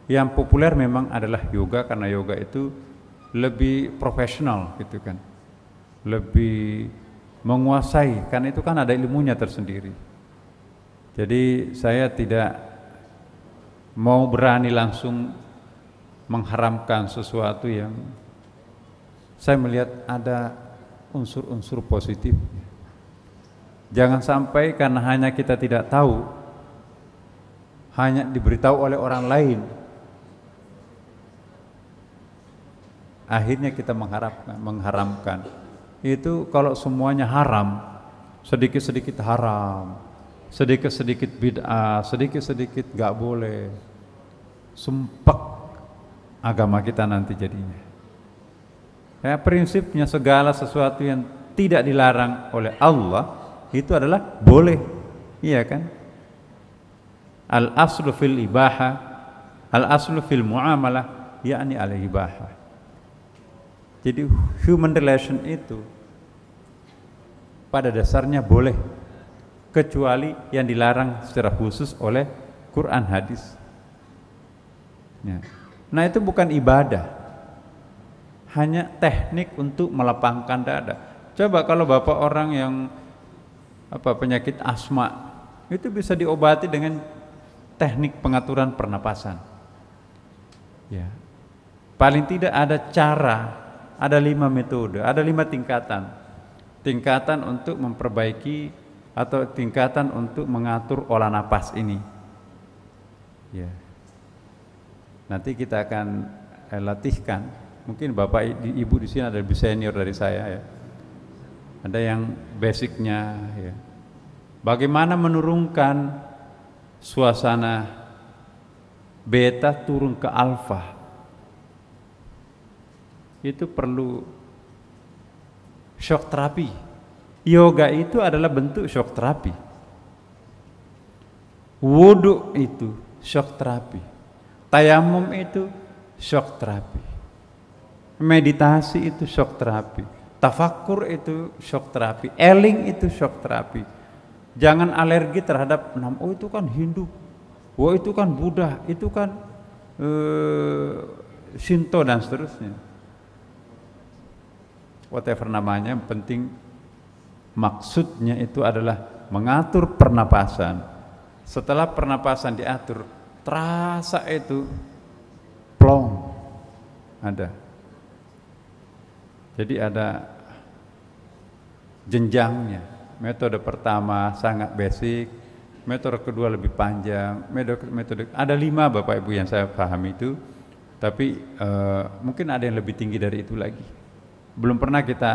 Speaker 1: yang populer memang adalah yoga karena yoga itu lebih profesional gitu kan. Lebih menguasai karena itu kan ada ilmunya tersendiri. Jadi saya tidak mau berani langsung mengharamkan sesuatu yang saya melihat ada unsur-unsur positif. Jangan sampai karena hanya kita tidak tahu, hanya diberitahu oleh orang lain, akhirnya kita mengharapkan mengharamkan itu kalau semuanya haram sedikit-sedikit haram sedikit-sedikit bid'ah sedikit-sedikit gak boleh Sumpek agama kita nanti jadinya ya prinsipnya segala sesuatu yang tidak dilarang oleh Allah itu adalah boleh iya kan al aslu fil ibaha al aslu fil muamalah yakni al ibaha jadi human relation itu pada dasarnya boleh kecuali yang dilarang secara khusus oleh Quran hadis. Ya. Nah itu bukan ibadah, hanya teknik untuk melapangkan dada. Coba kalau bapak orang yang apa penyakit asma itu bisa diobati dengan teknik pengaturan pernapasan. Ya. Paling tidak ada cara ada lima metode, ada lima tingkatan. Tingkatan untuk memperbaiki atau tingkatan untuk mengatur olah nafas ini. Ya. Nanti kita akan eh, latihkan. Mungkin bapak ibu di sini ada lebih senior dari saya ya. Ada yang basicnya ya. Bagaimana menurunkan suasana beta turun ke alfa itu perlu shock terapi. Yoga itu adalah bentuk shock terapi. Wudhu itu shock terapi. Tayamum itu shock terapi. Meditasi itu shock terapi. Tafakur itu shock terapi. Eling itu shock terapi. Jangan alergi terhadap enam. Oh itu kan Hindu. oh, itu kan Buddha. Itu kan uh, eh, Sinto dan seterusnya whatever namanya, penting maksudnya itu adalah mengatur pernapasan. Setelah pernapasan diatur, terasa itu plong ada. Jadi ada jenjangnya. Metode pertama sangat basic, metode kedua lebih panjang, metode, metode ada lima bapak ibu yang saya paham itu, tapi uh, mungkin ada yang lebih tinggi dari itu lagi belum pernah kita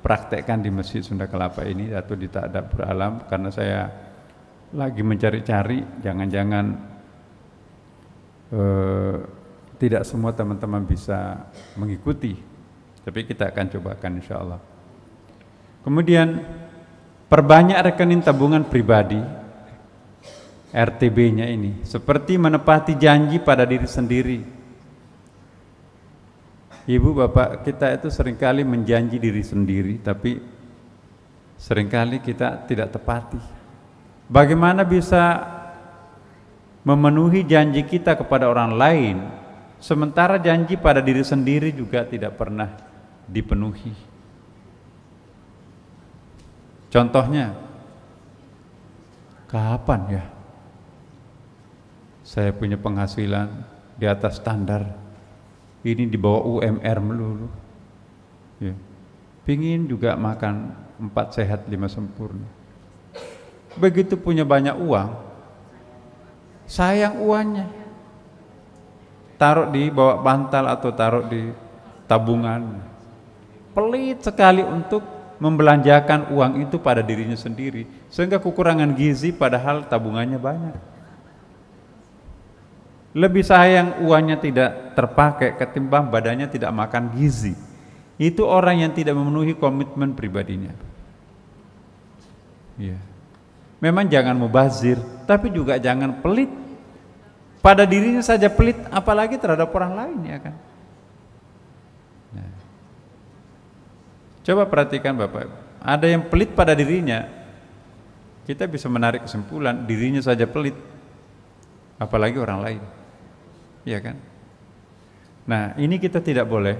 Speaker 1: praktekkan di Masjid Sunda Kelapa ini atau di Takdab Beralam karena saya lagi mencari-cari jangan-jangan eh, tidak semua teman-teman bisa mengikuti tapi kita akan cobakan insya Allah kemudian perbanyak rekening tabungan pribadi RTB-nya ini seperti menepati janji pada diri sendiri Ibu bapak kita itu seringkali menjanji diri sendiri tapi seringkali kita tidak tepati. Bagaimana bisa memenuhi janji kita kepada orang lain sementara janji pada diri sendiri juga tidak pernah dipenuhi. Contohnya kapan ya saya punya penghasilan di atas standar ini dibawa UMR melulu. Ya. Pingin juga makan empat sehat lima sempurna. Begitu punya banyak uang, sayang uangnya. Taruh di bawah bantal atau taruh di tabungan. Pelit sekali untuk membelanjakan uang itu pada dirinya sendiri sehingga kekurangan gizi padahal tabungannya banyak. Lebih sayang uangnya tidak terpakai ketimbang badannya tidak makan gizi. Itu orang yang tidak memenuhi komitmen pribadinya. Ya. Memang jangan mubazir, tapi juga jangan pelit. Pada dirinya saja pelit, apalagi terhadap orang lain ya kan. Nah. Coba perhatikan Bapak Ada yang pelit pada dirinya, kita bisa menarik kesimpulan dirinya saja pelit, apalagi orang lain. Ya kan? Nah, ini kita tidak boleh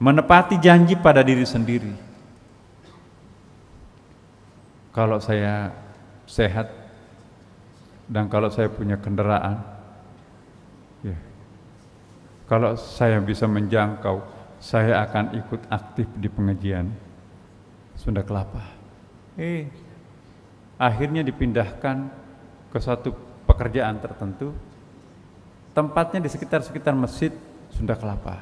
Speaker 1: menepati janji pada diri sendiri. Kalau saya sehat dan kalau saya punya kendaraan, ya, kalau saya bisa menjangkau, saya akan ikut aktif di pengajian Sunda Kelapa. Eh, akhirnya dipindahkan ke satu pekerjaan tertentu Tempatnya di sekitar-sekitar masjid Sunda Kelapa.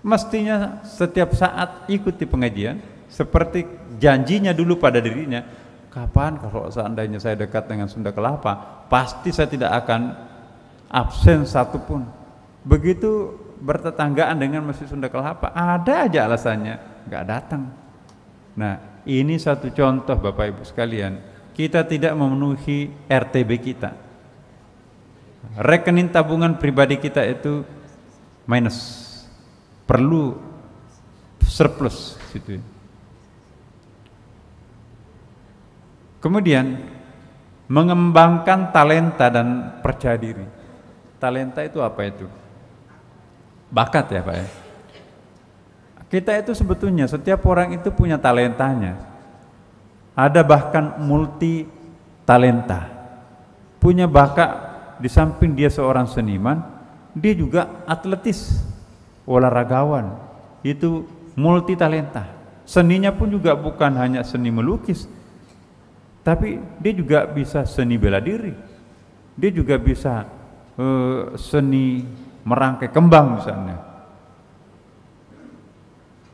Speaker 1: Mestinya setiap saat ikuti pengajian seperti janjinya dulu pada dirinya, kapan kalau seandainya saya dekat dengan Sunda Kelapa, pasti saya tidak akan absen satupun. Begitu bertetanggaan dengan Masjid Sunda Kelapa, ada aja alasannya nggak datang. Nah, ini satu contoh Bapak Ibu sekalian, kita tidak memenuhi RTB kita rekening tabungan pribadi kita itu minus perlu surplus situ. Kemudian mengembangkan talenta dan percaya diri. Talenta itu apa itu? Bakat ya Pak ya. Kita itu sebetulnya setiap orang itu punya talentanya. Ada bahkan multi talenta. Punya bakat di samping dia seorang seniman, dia juga atletis, olahragawan, itu multi talenta. Seninya pun juga bukan hanya seni melukis, tapi dia juga bisa seni bela diri. Dia juga bisa uh, seni merangkai kembang misalnya.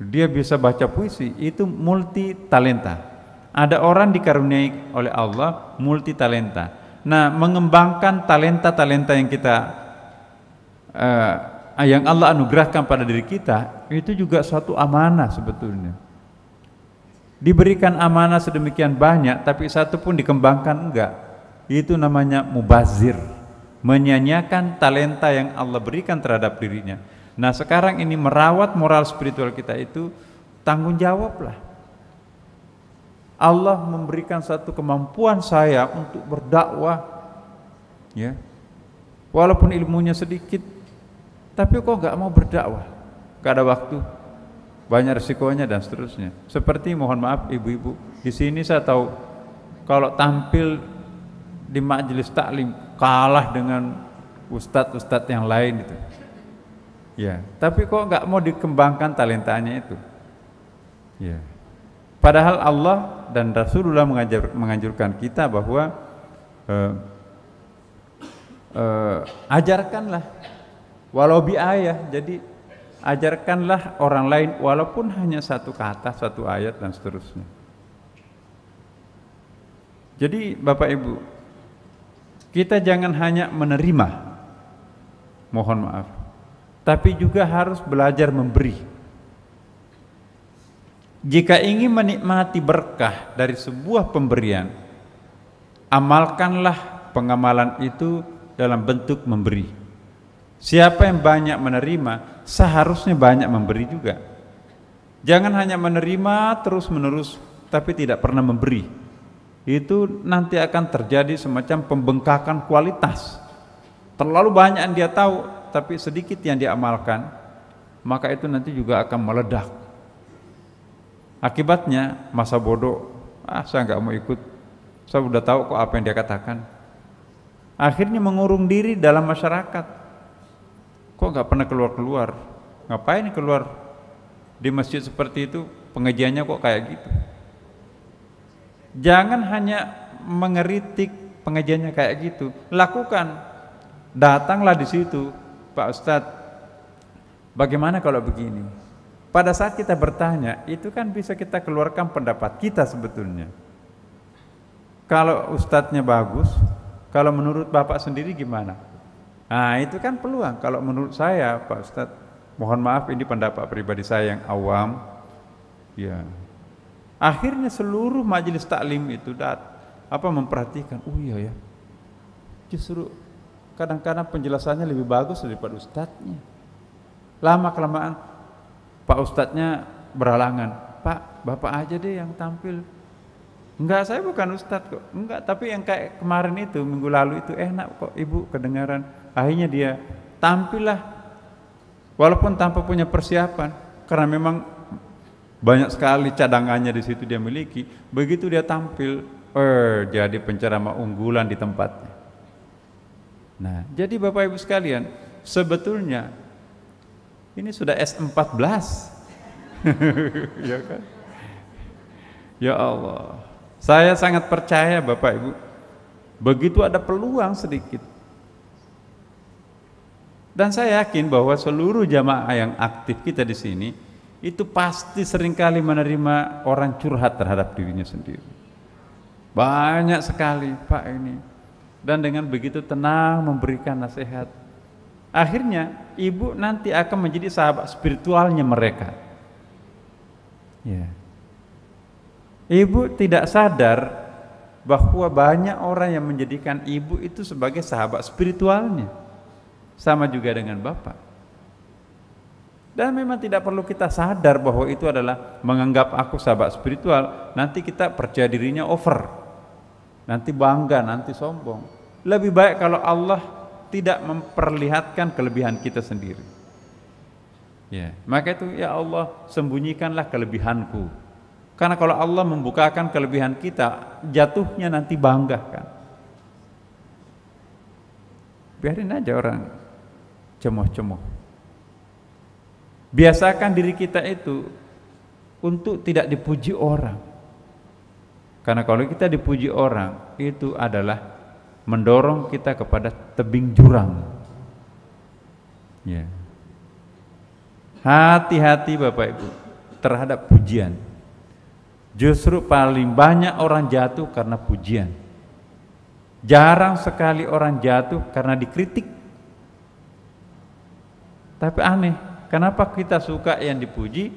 Speaker 1: Dia bisa baca puisi, itu multi talenta. Ada orang dikaruniai oleh Allah multi talenta Nah, mengembangkan talenta-talenta yang kita uh, yang Allah anugerahkan pada diri kita itu juga suatu amanah sebetulnya. Diberikan amanah sedemikian banyak, tapi satu pun dikembangkan enggak. Itu namanya mubazir, menyanyiakan talenta yang Allah berikan terhadap dirinya. Nah, sekarang ini merawat moral spiritual kita itu tanggung jawablah Allah memberikan satu kemampuan saya untuk berdakwah ya walaupun ilmunya sedikit tapi kok nggak mau berdakwah gak ada waktu banyak resikonya dan seterusnya seperti mohon maaf ibu-ibu di sini saya tahu kalau tampil di majelis taklim kalah dengan ustadz-ustadz yang lain itu ya tapi kok nggak mau dikembangkan talentanya itu ya yeah. Padahal Allah dan Rasulullah mengajar, menganjurkan kita bahwa uh, uh, ajarkanlah walau bi ayah. Jadi ajarkanlah orang lain walaupun hanya satu kata, satu ayat dan seterusnya. Jadi Bapak Ibu, kita jangan hanya menerima, mohon maaf, tapi juga harus belajar memberi. Jika ingin menikmati berkah dari sebuah pemberian, amalkanlah pengamalan itu dalam bentuk memberi. Siapa yang banyak menerima, seharusnya banyak memberi juga. Jangan hanya menerima terus-menerus, tapi tidak pernah memberi. Itu nanti akan terjadi semacam pembengkakan kualitas. Terlalu banyak yang dia tahu, tapi sedikit yang diamalkan, maka itu nanti juga akan meledak Akibatnya masa bodoh, ah saya nggak mau ikut, saya sudah tahu kok apa yang dia katakan. Akhirnya mengurung diri dalam masyarakat. Kok nggak pernah keluar-keluar? Ngapain keluar di masjid seperti itu? Pengajiannya kok kayak gitu? Jangan hanya mengeritik pengajiannya kayak gitu. Lakukan, datanglah di situ, Pak Ustadz. Bagaimana kalau begini? Pada saat kita bertanya, itu kan bisa kita keluarkan pendapat kita sebetulnya. Kalau ustadznya bagus, kalau menurut Bapak sendiri gimana? Nah, itu kan peluang. Kalau menurut saya, Pak Ustadz, mohon maaf ini pendapat pribadi saya yang awam. Ya. Akhirnya seluruh majelis taklim itu dat apa memperhatikan, oh iya ya. Justru kadang-kadang penjelasannya lebih bagus daripada ustadznya. Lama kelamaan Pak Ustadznya berhalangan. Pak, Bapak aja deh yang tampil. Enggak, saya bukan Ustadz kok. Enggak, tapi yang kayak kemarin itu, minggu lalu itu enak kok Ibu kedengaran. Akhirnya dia tampil lah, Walaupun tanpa punya persiapan. Karena memang banyak sekali cadangannya di situ dia miliki. Begitu dia tampil, er, jadi penceramah unggulan di tempatnya. Nah, jadi Bapak Ibu sekalian, sebetulnya ini sudah S14. ya kan? Ya Allah. Saya sangat percaya Bapak Ibu. Begitu ada peluang sedikit. Dan saya yakin bahwa seluruh jamaah yang aktif kita di sini itu pasti seringkali menerima orang curhat terhadap dirinya sendiri. Banyak sekali, Pak ini. Dan dengan begitu tenang memberikan nasihat Akhirnya ibu nanti akan menjadi sahabat spiritualnya mereka. Ya. Ibu tidak sadar bahwa banyak orang yang menjadikan ibu itu sebagai sahabat spiritualnya. Sama juga dengan bapak. Dan memang tidak perlu kita sadar bahwa itu adalah menganggap aku sahabat spiritual, nanti kita percaya dirinya over. Nanti bangga, nanti sombong. Lebih baik kalau Allah tidak memperlihatkan kelebihan kita sendiri. Ya, maka itu ya Allah sembunyikanlah kelebihanku. Karena kalau Allah membukakan kelebihan kita, jatuhnya nanti bangga kan. Biarin aja orang cemoh-cemoh. Biasakan diri kita itu untuk tidak dipuji orang. Karena kalau kita dipuji orang, itu adalah mendorong kita kepada tebing jurang. Ya. Hati-hati Bapak Ibu terhadap pujian. Justru paling banyak orang jatuh karena pujian. Jarang sekali orang jatuh karena dikritik. Tapi aneh, kenapa kita suka yang dipuji,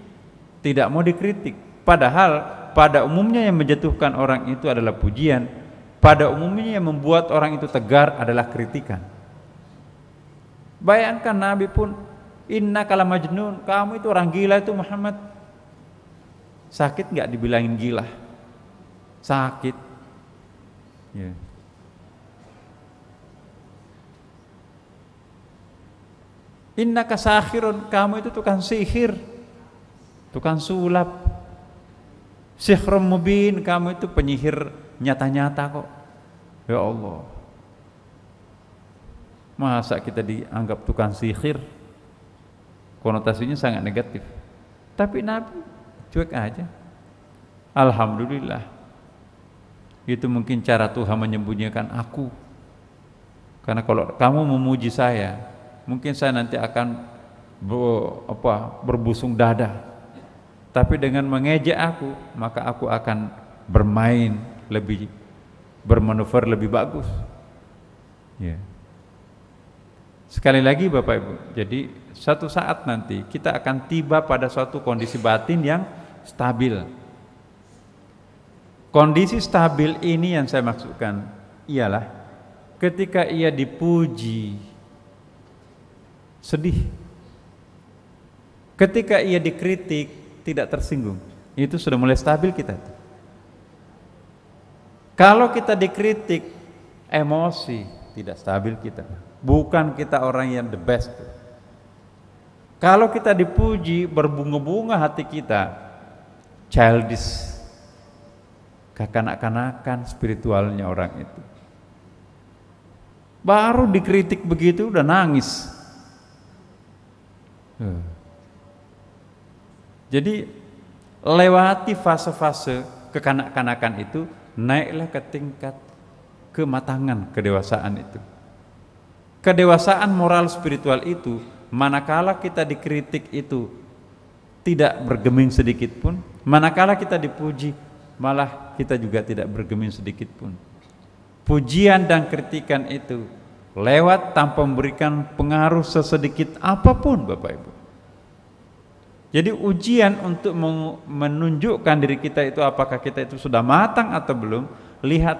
Speaker 1: tidak mau dikritik? Padahal pada umumnya yang menjatuhkan orang itu adalah pujian, pada umumnya yang membuat orang itu tegar adalah kritikan. Bayangkan Nabi pun, inna kala majnun, kamu itu orang gila itu Muhammad. Sakit nggak dibilangin gila? Sakit. Ya. Inna kasahirun, kamu itu tukang sihir, tukang sulap. Sihrum mubin, kamu itu penyihir nyata-nyata kok ya Allah masa kita dianggap tukang sihir konotasinya sangat negatif tapi Nabi cuek aja Alhamdulillah itu mungkin cara Tuhan menyembunyikan aku karena kalau kamu memuji saya mungkin saya nanti akan ber, apa, berbusung dada tapi dengan mengejek aku maka aku akan bermain lebih bermanuver lebih bagus. Ya. Sekali lagi Bapak Ibu, jadi satu saat nanti kita akan tiba pada suatu kondisi batin yang stabil. Kondisi stabil ini yang saya maksudkan ialah ketika ia dipuji sedih. Ketika ia dikritik tidak tersinggung. Itu sudah mulai stabil kita. Tuh. Kalau kita dikritik, emosi tidak stabil kita. Bukan kita orang yang the best. Kalau kita dipuji, berbunga-bunga hati kita, childish, kekanak-kanakan spiritualnya orang itu. Baru dikritik begitu udah nangis. Eh. Jadi lewati fase-fase kekanak-kanakan itu naiklah ke tingkat kematangan kedewasaan itu. Kedewasaan moral spiritual itu, manakala kita dikritik itu tidak bergeming sedikit pun, manakala kita dipuji, malah kita juga tidak bergeming sedikit pun. Pujian dan kritikan itu lewat tanpa memberikan pengaruh sesedikit apapun Bapak Ibu. Jadi ujian untuk menunjukkan diri kita itu apakah kita itu sudah matang atau belum, lihat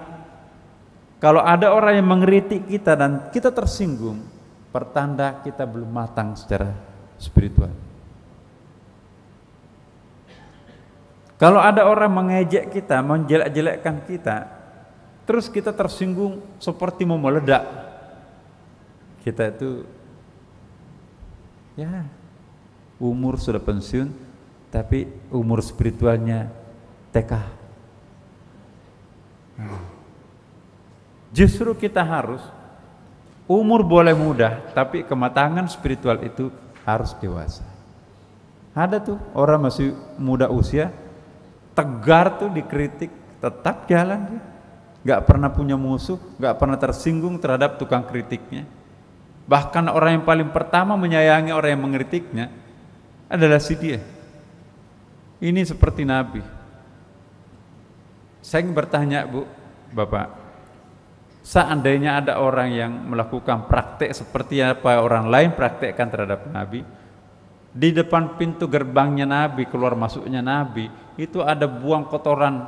Speaker 1: kalau ada orang yang mengkritik kita dan kita tersinggung, pertanda kita belum matang secara spiritual. Kalau ada orang mengejek kita, menjelek-jelekkan kita, terus kita tersinggung seperti mau meledak, kita itu ya umur sudah pensiun, tapi umur spiritualnya TK. Justru kita harus umur boleh muda, tapi kematangan spiritual itu harus dewasa. Ada tuh orang masih muda usia, tegar tuh dikritik, tetap jalan dia. Gak pernah punya musuh, gak pernah tersinggung terhadap tukang kritiknya. Bahkan orang yang paling pertama menyayangi orang yang mengkritiknya, adalah si dia. Ini seperti Nabi. Saya ingin bertanya Bu, Bapak, seandainya ada orang yang melakukan praktek seperti apa orang lain praktekkan terhadap Nabi, di depan pintu gerbangnya Nabi, keluar masuknya Nabi, itu ada buang kotoran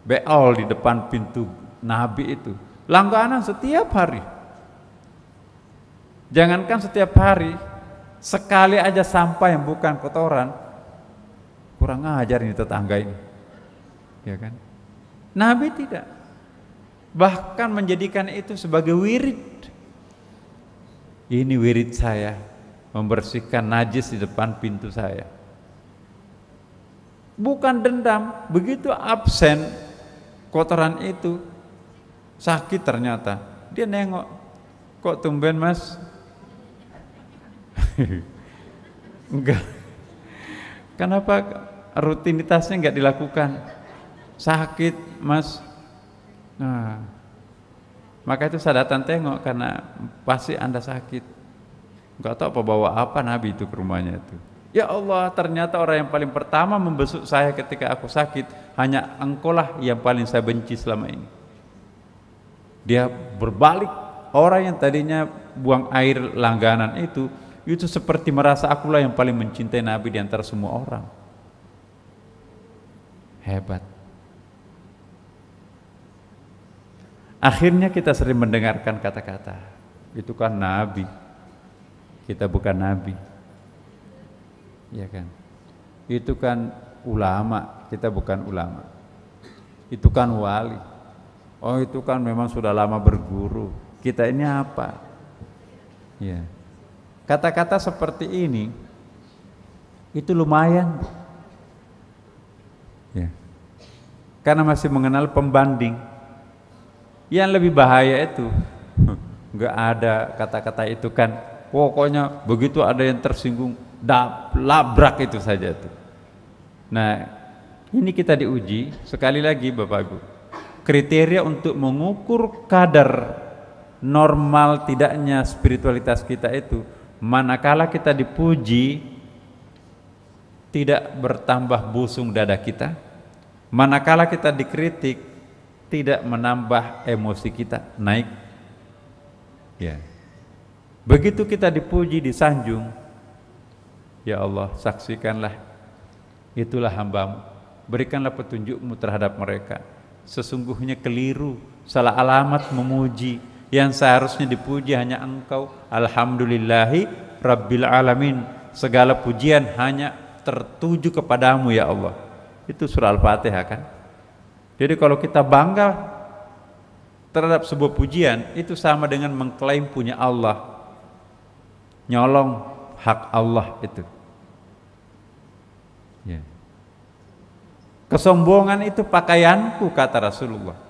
Speaker 1: beol di depan pintu Nabi itu. Langganan setiap hari. Jangankan setiap hari, Sekali aja sampah yang bukan kotoran, kurang ajar ini tetangga ini. Ya kan? Nabi tidak. Bahkan menjadikan itu sebagai wirid. Ini wirid saya, membersihkan najis di depan pintu saya. Bukan dendam, begitu absen kotoran itu sakit ternyata. Dia nengok, kok tumben mas Enggak. Kenapa rutinitasnya enggak dilakukan? Sakit, Mas. Nah, maka itu saya datang tengok karena pasti Anda sakit. Enggak tahu apa bawa apa Nabi itu ke rumahnya itu. Ya Allah, ternyata orang yang paling pertama membesuk saya ketika aku sakit hanya engkaulah yang paling saya benci selama ini. Dia berbalik orang yang tadinya buang air langganan itu itu seperti merasa akulah yang paling mencintai Nabi di antara semua orang. Hebat. Akhirnya kita sering mendengarkan kata-kata, itu kan Nabi. Kita bukan Nabi. Ya kan? Itu kan ulama, kita bukan ulama. Itu kan wali. Oh, itu kan memang sudah lama berguru. Kita ini apa? Ya. Yeah. Kata-kata seperti ini itu lumayan. Ya. Karena masih mengenal pembanding. Yang lebih bahaya itu nggak ada kata-kata itu kan. Pokoknya begitu ada yang tersinggung, dab, labrak itu saja itu. Nah, ini kita diuji sekali lagi Bapak Ibu. Kriteria untuk mengukur kadar normal tidaknya spiritualitas kita itu manakala kita dipuji tidak bertambah busung dada kita manakala kita dikritik tidak menambah emosi kita naik ya begitu kita dipuji disanjung ya Allah saksikanlah itulah hambamu berikanlah petunjukmu terhadap mereka sesungguhnya keliru salah alamat memuji yang seharusnya dipuji hanya engkau Alhamdulillahi Rabbil Alamin Segala pujian hanya tertuju kepadamu ya Allah Itu surah Al-Fatihah kan Jadi kalau kita bangga terhadap sebuah pujian Itu sama dengan mengklaim punya Allah Nyolong hak Allah itu ya. Kesombongan itu pakaianku kata Rasulullah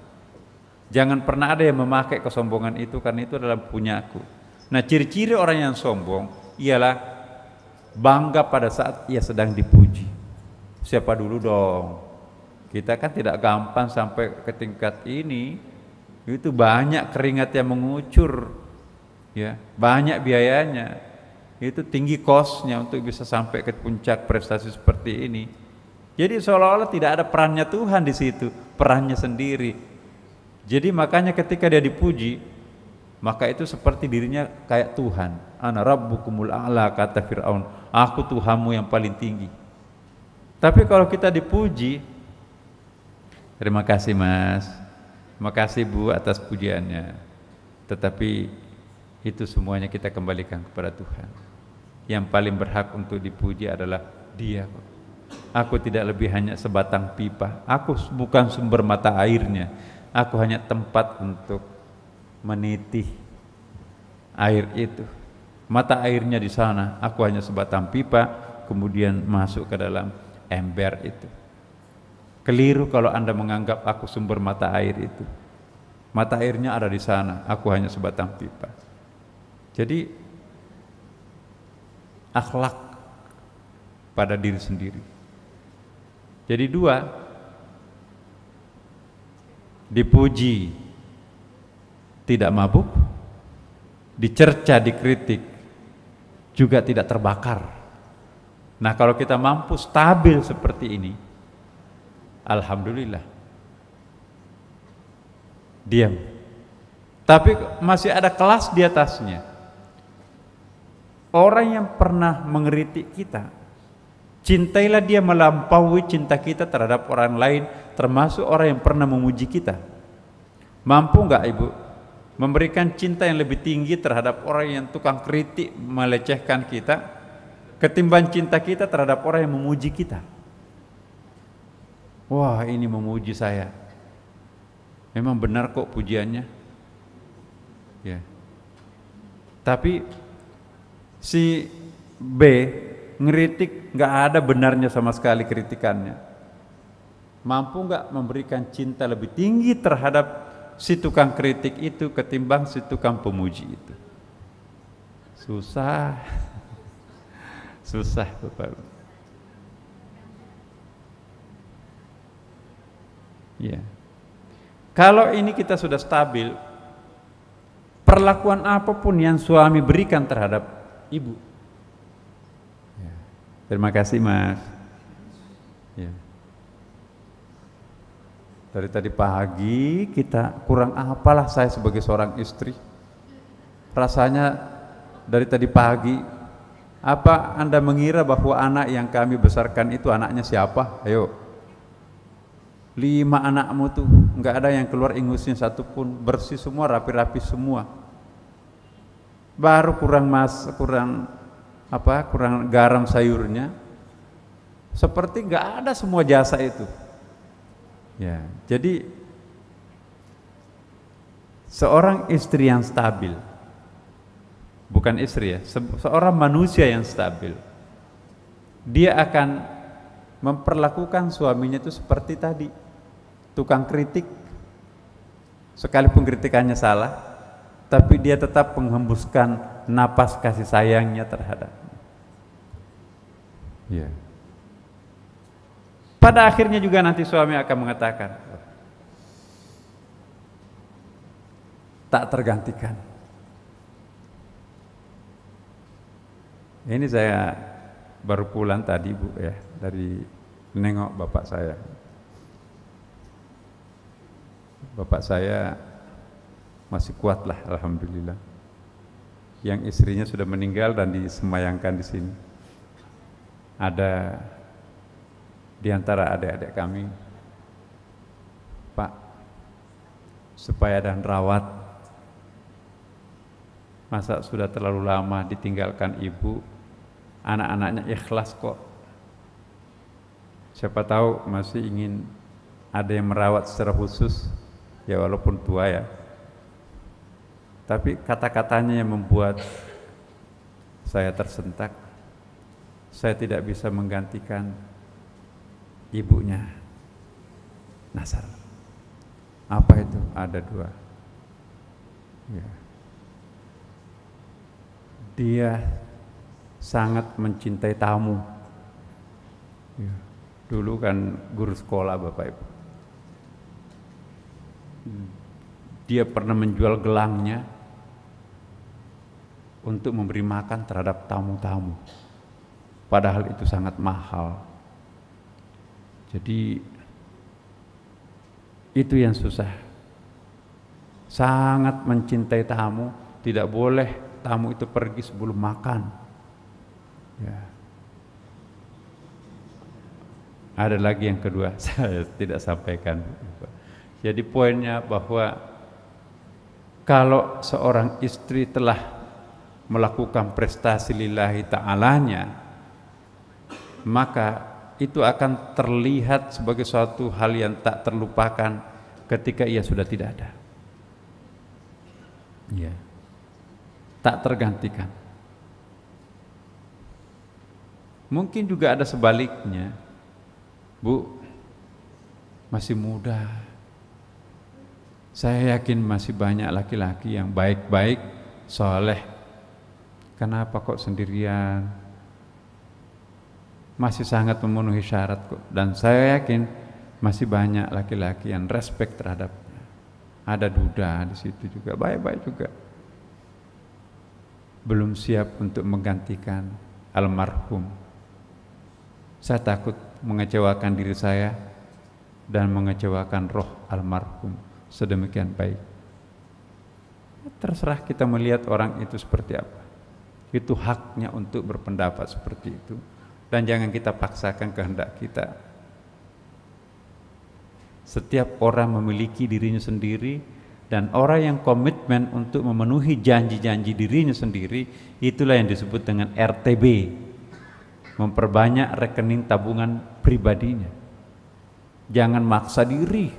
Speaker 1: Jangan pernah ada yang memakai kesombongan itu karena itu adalah punyaku. Nah, ciri-ciri orang yang sombong ialah bangga pada saat ia sedang dipuji. Siapa dulu dong? Kita kan tidak gampang sampai ke tingkat ini. Itu banyak keringat yang mengucur. Ya, banyak biayanya. Itu tinggi kosnya untuk bisa sampai ke puncak prestasi seperti ini. Jadi seolah-olah tidak ada perannya Tuhan di situ, perannya sendiri jadi makanya ketika dia dipuji, maka itu seperti dirinya kayak Tuhan. Ana rabbukumul a'la kata Firaun, aku Tuhanmu yang paling tinggi. Tapi kalau kita dipuji, terima kasih Mas. Terima kasih Bu atas pujiannya. Tetapi itu semuanya kita kembalikan kepada Tuhan. Yang paling berhak untuk dipuji adalah Dia Aku tidak lebih hanya sebatang pipa. Aku bukan sumber mata airnya Aku hanya tempat untuk meniti air itu. Mata airnya di sana, aku hanya sebatang pipa, kemudian masuk ke dalam ember itu. Keliru kalau Anda menganggap aku sumber mata air itu. Mata airnya ada di sana, aku hanya sebatang pipa. Jadi akhlak pada diri sendiri. Jadi dua, dipuji tidak mabuk, dicerca, dikritik juga tidak terbakar. Nah, kalau kita mampu stabil seperti ini, alhamdulillah. Diam. Tapi masih ada kelas di atasnya. Orang yang pernah mengeritik kita Cintailah dia melampaui cinta kita terhadap orang lain, termasuk orang yang pernah memuji kita. Mampu nggak ibu memberikan cinta yang lebih tinggi terhadap orang yang tukang kritik melecehkan kita, ketimbang cinta kita terhadap orang yang memuji kita? Wah ini memuji saya, memang benar kok pujiannya, ya. Tapi si B ngeritik nggak ada benarnya sama sekali kritikannya mampu nggak memberikan cinta lebih tinggi terhadap si tukang kritik itu ketimbang si tukang pemuji itu susah susah Bapak ya kalau ini kita sudah stabil perlakuan apapun yang suami berikan terhadap ibu Terima kasih Mas. Ya. Dari tadi pagi kita kurang apalah saya sebagai seorang istri. Rasanya dari tadi pagi apa Anda mengira bahwa anak yang kami besarkan itu anaknya siapa? Ayo. Lima anakmu tuh nggak ada yang keluar ingusnya satupun, bersih semua, rapi-rapi semua. Baru kurang mas, kurang apa kurang garam sayurnya seperti nggak ada semua jasa itu ya jadi seorang istri yang stabil bukan istri ya se seorang manusia yang stabil dia akan memperlakukan suaminya itu seperti tadi tukang kritik sekalipun kritikannya salah tapi dia tetap menghembuskan napas kasih sayangnya terhadap. Yeah. Pada akhirnya juga nanti suami akan mengatakan, tak tergantikan. Ini saya baru pulang tadi bu ya dari nengok bapak saya. Bapak saya masih kuat lah, alhamdulillah yang istrinya sudah meninggal dan disemayangkan di sini. Ada di antara adik-adik kami, Pak, supaya dan rawat, masa sudah terlalu lama ditinggalkan ibu, anak-anaknya ikhlas kok. Siapa tahu masih ingin ada yang merawat secara khusus, ya walaupun tua ya, tapi kata-katanya yang membuat saya tersentak. Saya tidak bisa menggantikan ibunya Nasar. Apa itu? Ada dua. Ya. Dia sangat mencintai tamu. Ya. Dulu kan guru sekolah Bapak Ibu. Hmm. Dia pernah menjual gelangnya untuk memberi makan terhadap tamu-tamu. Padahal itu sangat mahal. Jadi itu yang susah. Sangat mencintai tamu, tidak boleh tamu itu pergi sebelum makan. Ya. Ada lagi yang kedua, saya tidak sampaikan. Jadi poinnya bahwa kalau seorang istri telah melakukan prestasi lillahi ta'alanya maka itu akan terlihat sebagai suatu hal yang tak terlupakan ketika ia sudah tidak ada ya tak tergantikan mungkin juga ada sebaliknya Bu masih muda saya yakin masih banyak laki-laki yang baik-baik soleh Kenapa kok sendirian? Masih sangat memenuhi syarat kok. Dan saya yakin masih banyak laki-laki yang respect terhadap Ada duda di situ juga, baik-baik juga. Belum siap untuk menggantikan almarhum. Saya takut mengecewakan diri saya dan mengecewakan roh almarhum sedemikian baik. Terserah kita melihat orang itu seperti apa itu haknya untuk berpendapat seperti itu dan jangan kita paksakan kehendak kita setiap orang memiliki dirinya sendiri dan orang yang komitmen untuk memenuhi janji-janji dirinya sendiri itulah yang disebut dengan RTB memperbanyak rekening tabungan pribadinya jangan maksa diri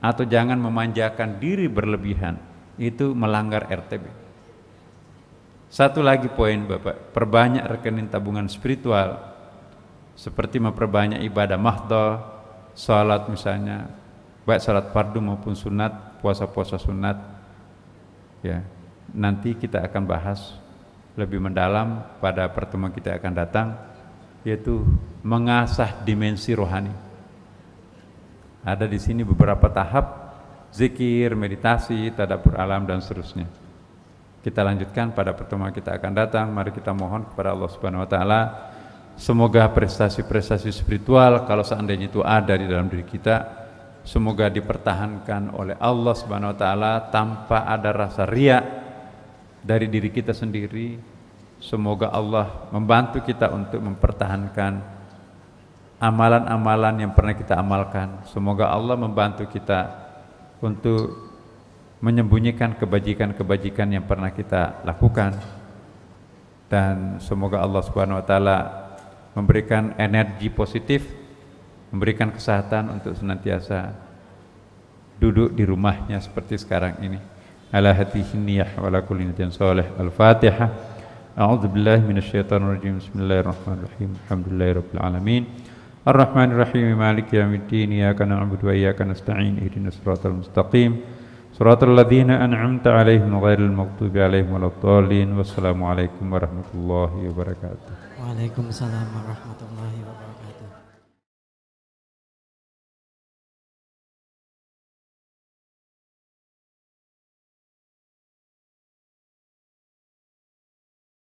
Speaker 1: atau jangan memanjakan diri berlebihan itu melanggar RTB satu lagi poin Bapak, perbanyak rekening tabungan spiritual seperti memperbanyak ibadah mahdoh, salat misalnya, baik salat fardu maupun sunat, puasa-puasa sunat. Ya, nanti kita akan bahas lebih mendalam pada pertemuan kita akan datang yaitu mengasah dimensi rohani. Ada di sini beberapa tahap zikir, meditasi, tadabbur alam dan seterusnya kita lanjutkan pada pertemuan kita akan datang. Mari kita mohon kepada Allah Subhanahu wa taala semoga prestasi-prestasi spiritual kalau seandainya itu ada di dalam diri kita semoga dipertahankan oleh Allah Subhanahu wa taala tanpa ada rasa riak dari diri kita sendiri. Semoga Allah membantu kita untuk mempertahankan amalan-amalan yang pernah kita amalkan. Semoga Allah membantu kita untuk menyembunyikan kebajikan-kebajikan yang pernah kita lakukan dan semoga Allah Subhanahu wa taala memberikan energi positif, memberikan kesehatan untuk senantiasa duduk di rumahnya seperti sekarang ini. Ala hatihi niyah wa La kulli niyatin salih. Al-Fatihah. A'udzu billahi minasyaitonir rajim. Bismillahirrahmanirrahim. Alhamdulillahirabbil alamin. Ar-Rahmanir Rahim. Maliki yaumiddin. Iyyaka na'budu wa iyyaka nasta'in. Ihdinas siratal mustaqim. صراط الذين أنعمت عليهم غير المغضوب عليهم ولا الضالين والسلام عليكم ورحمة الله وبركاته وعليكم السلام ورحمة الله وبركاته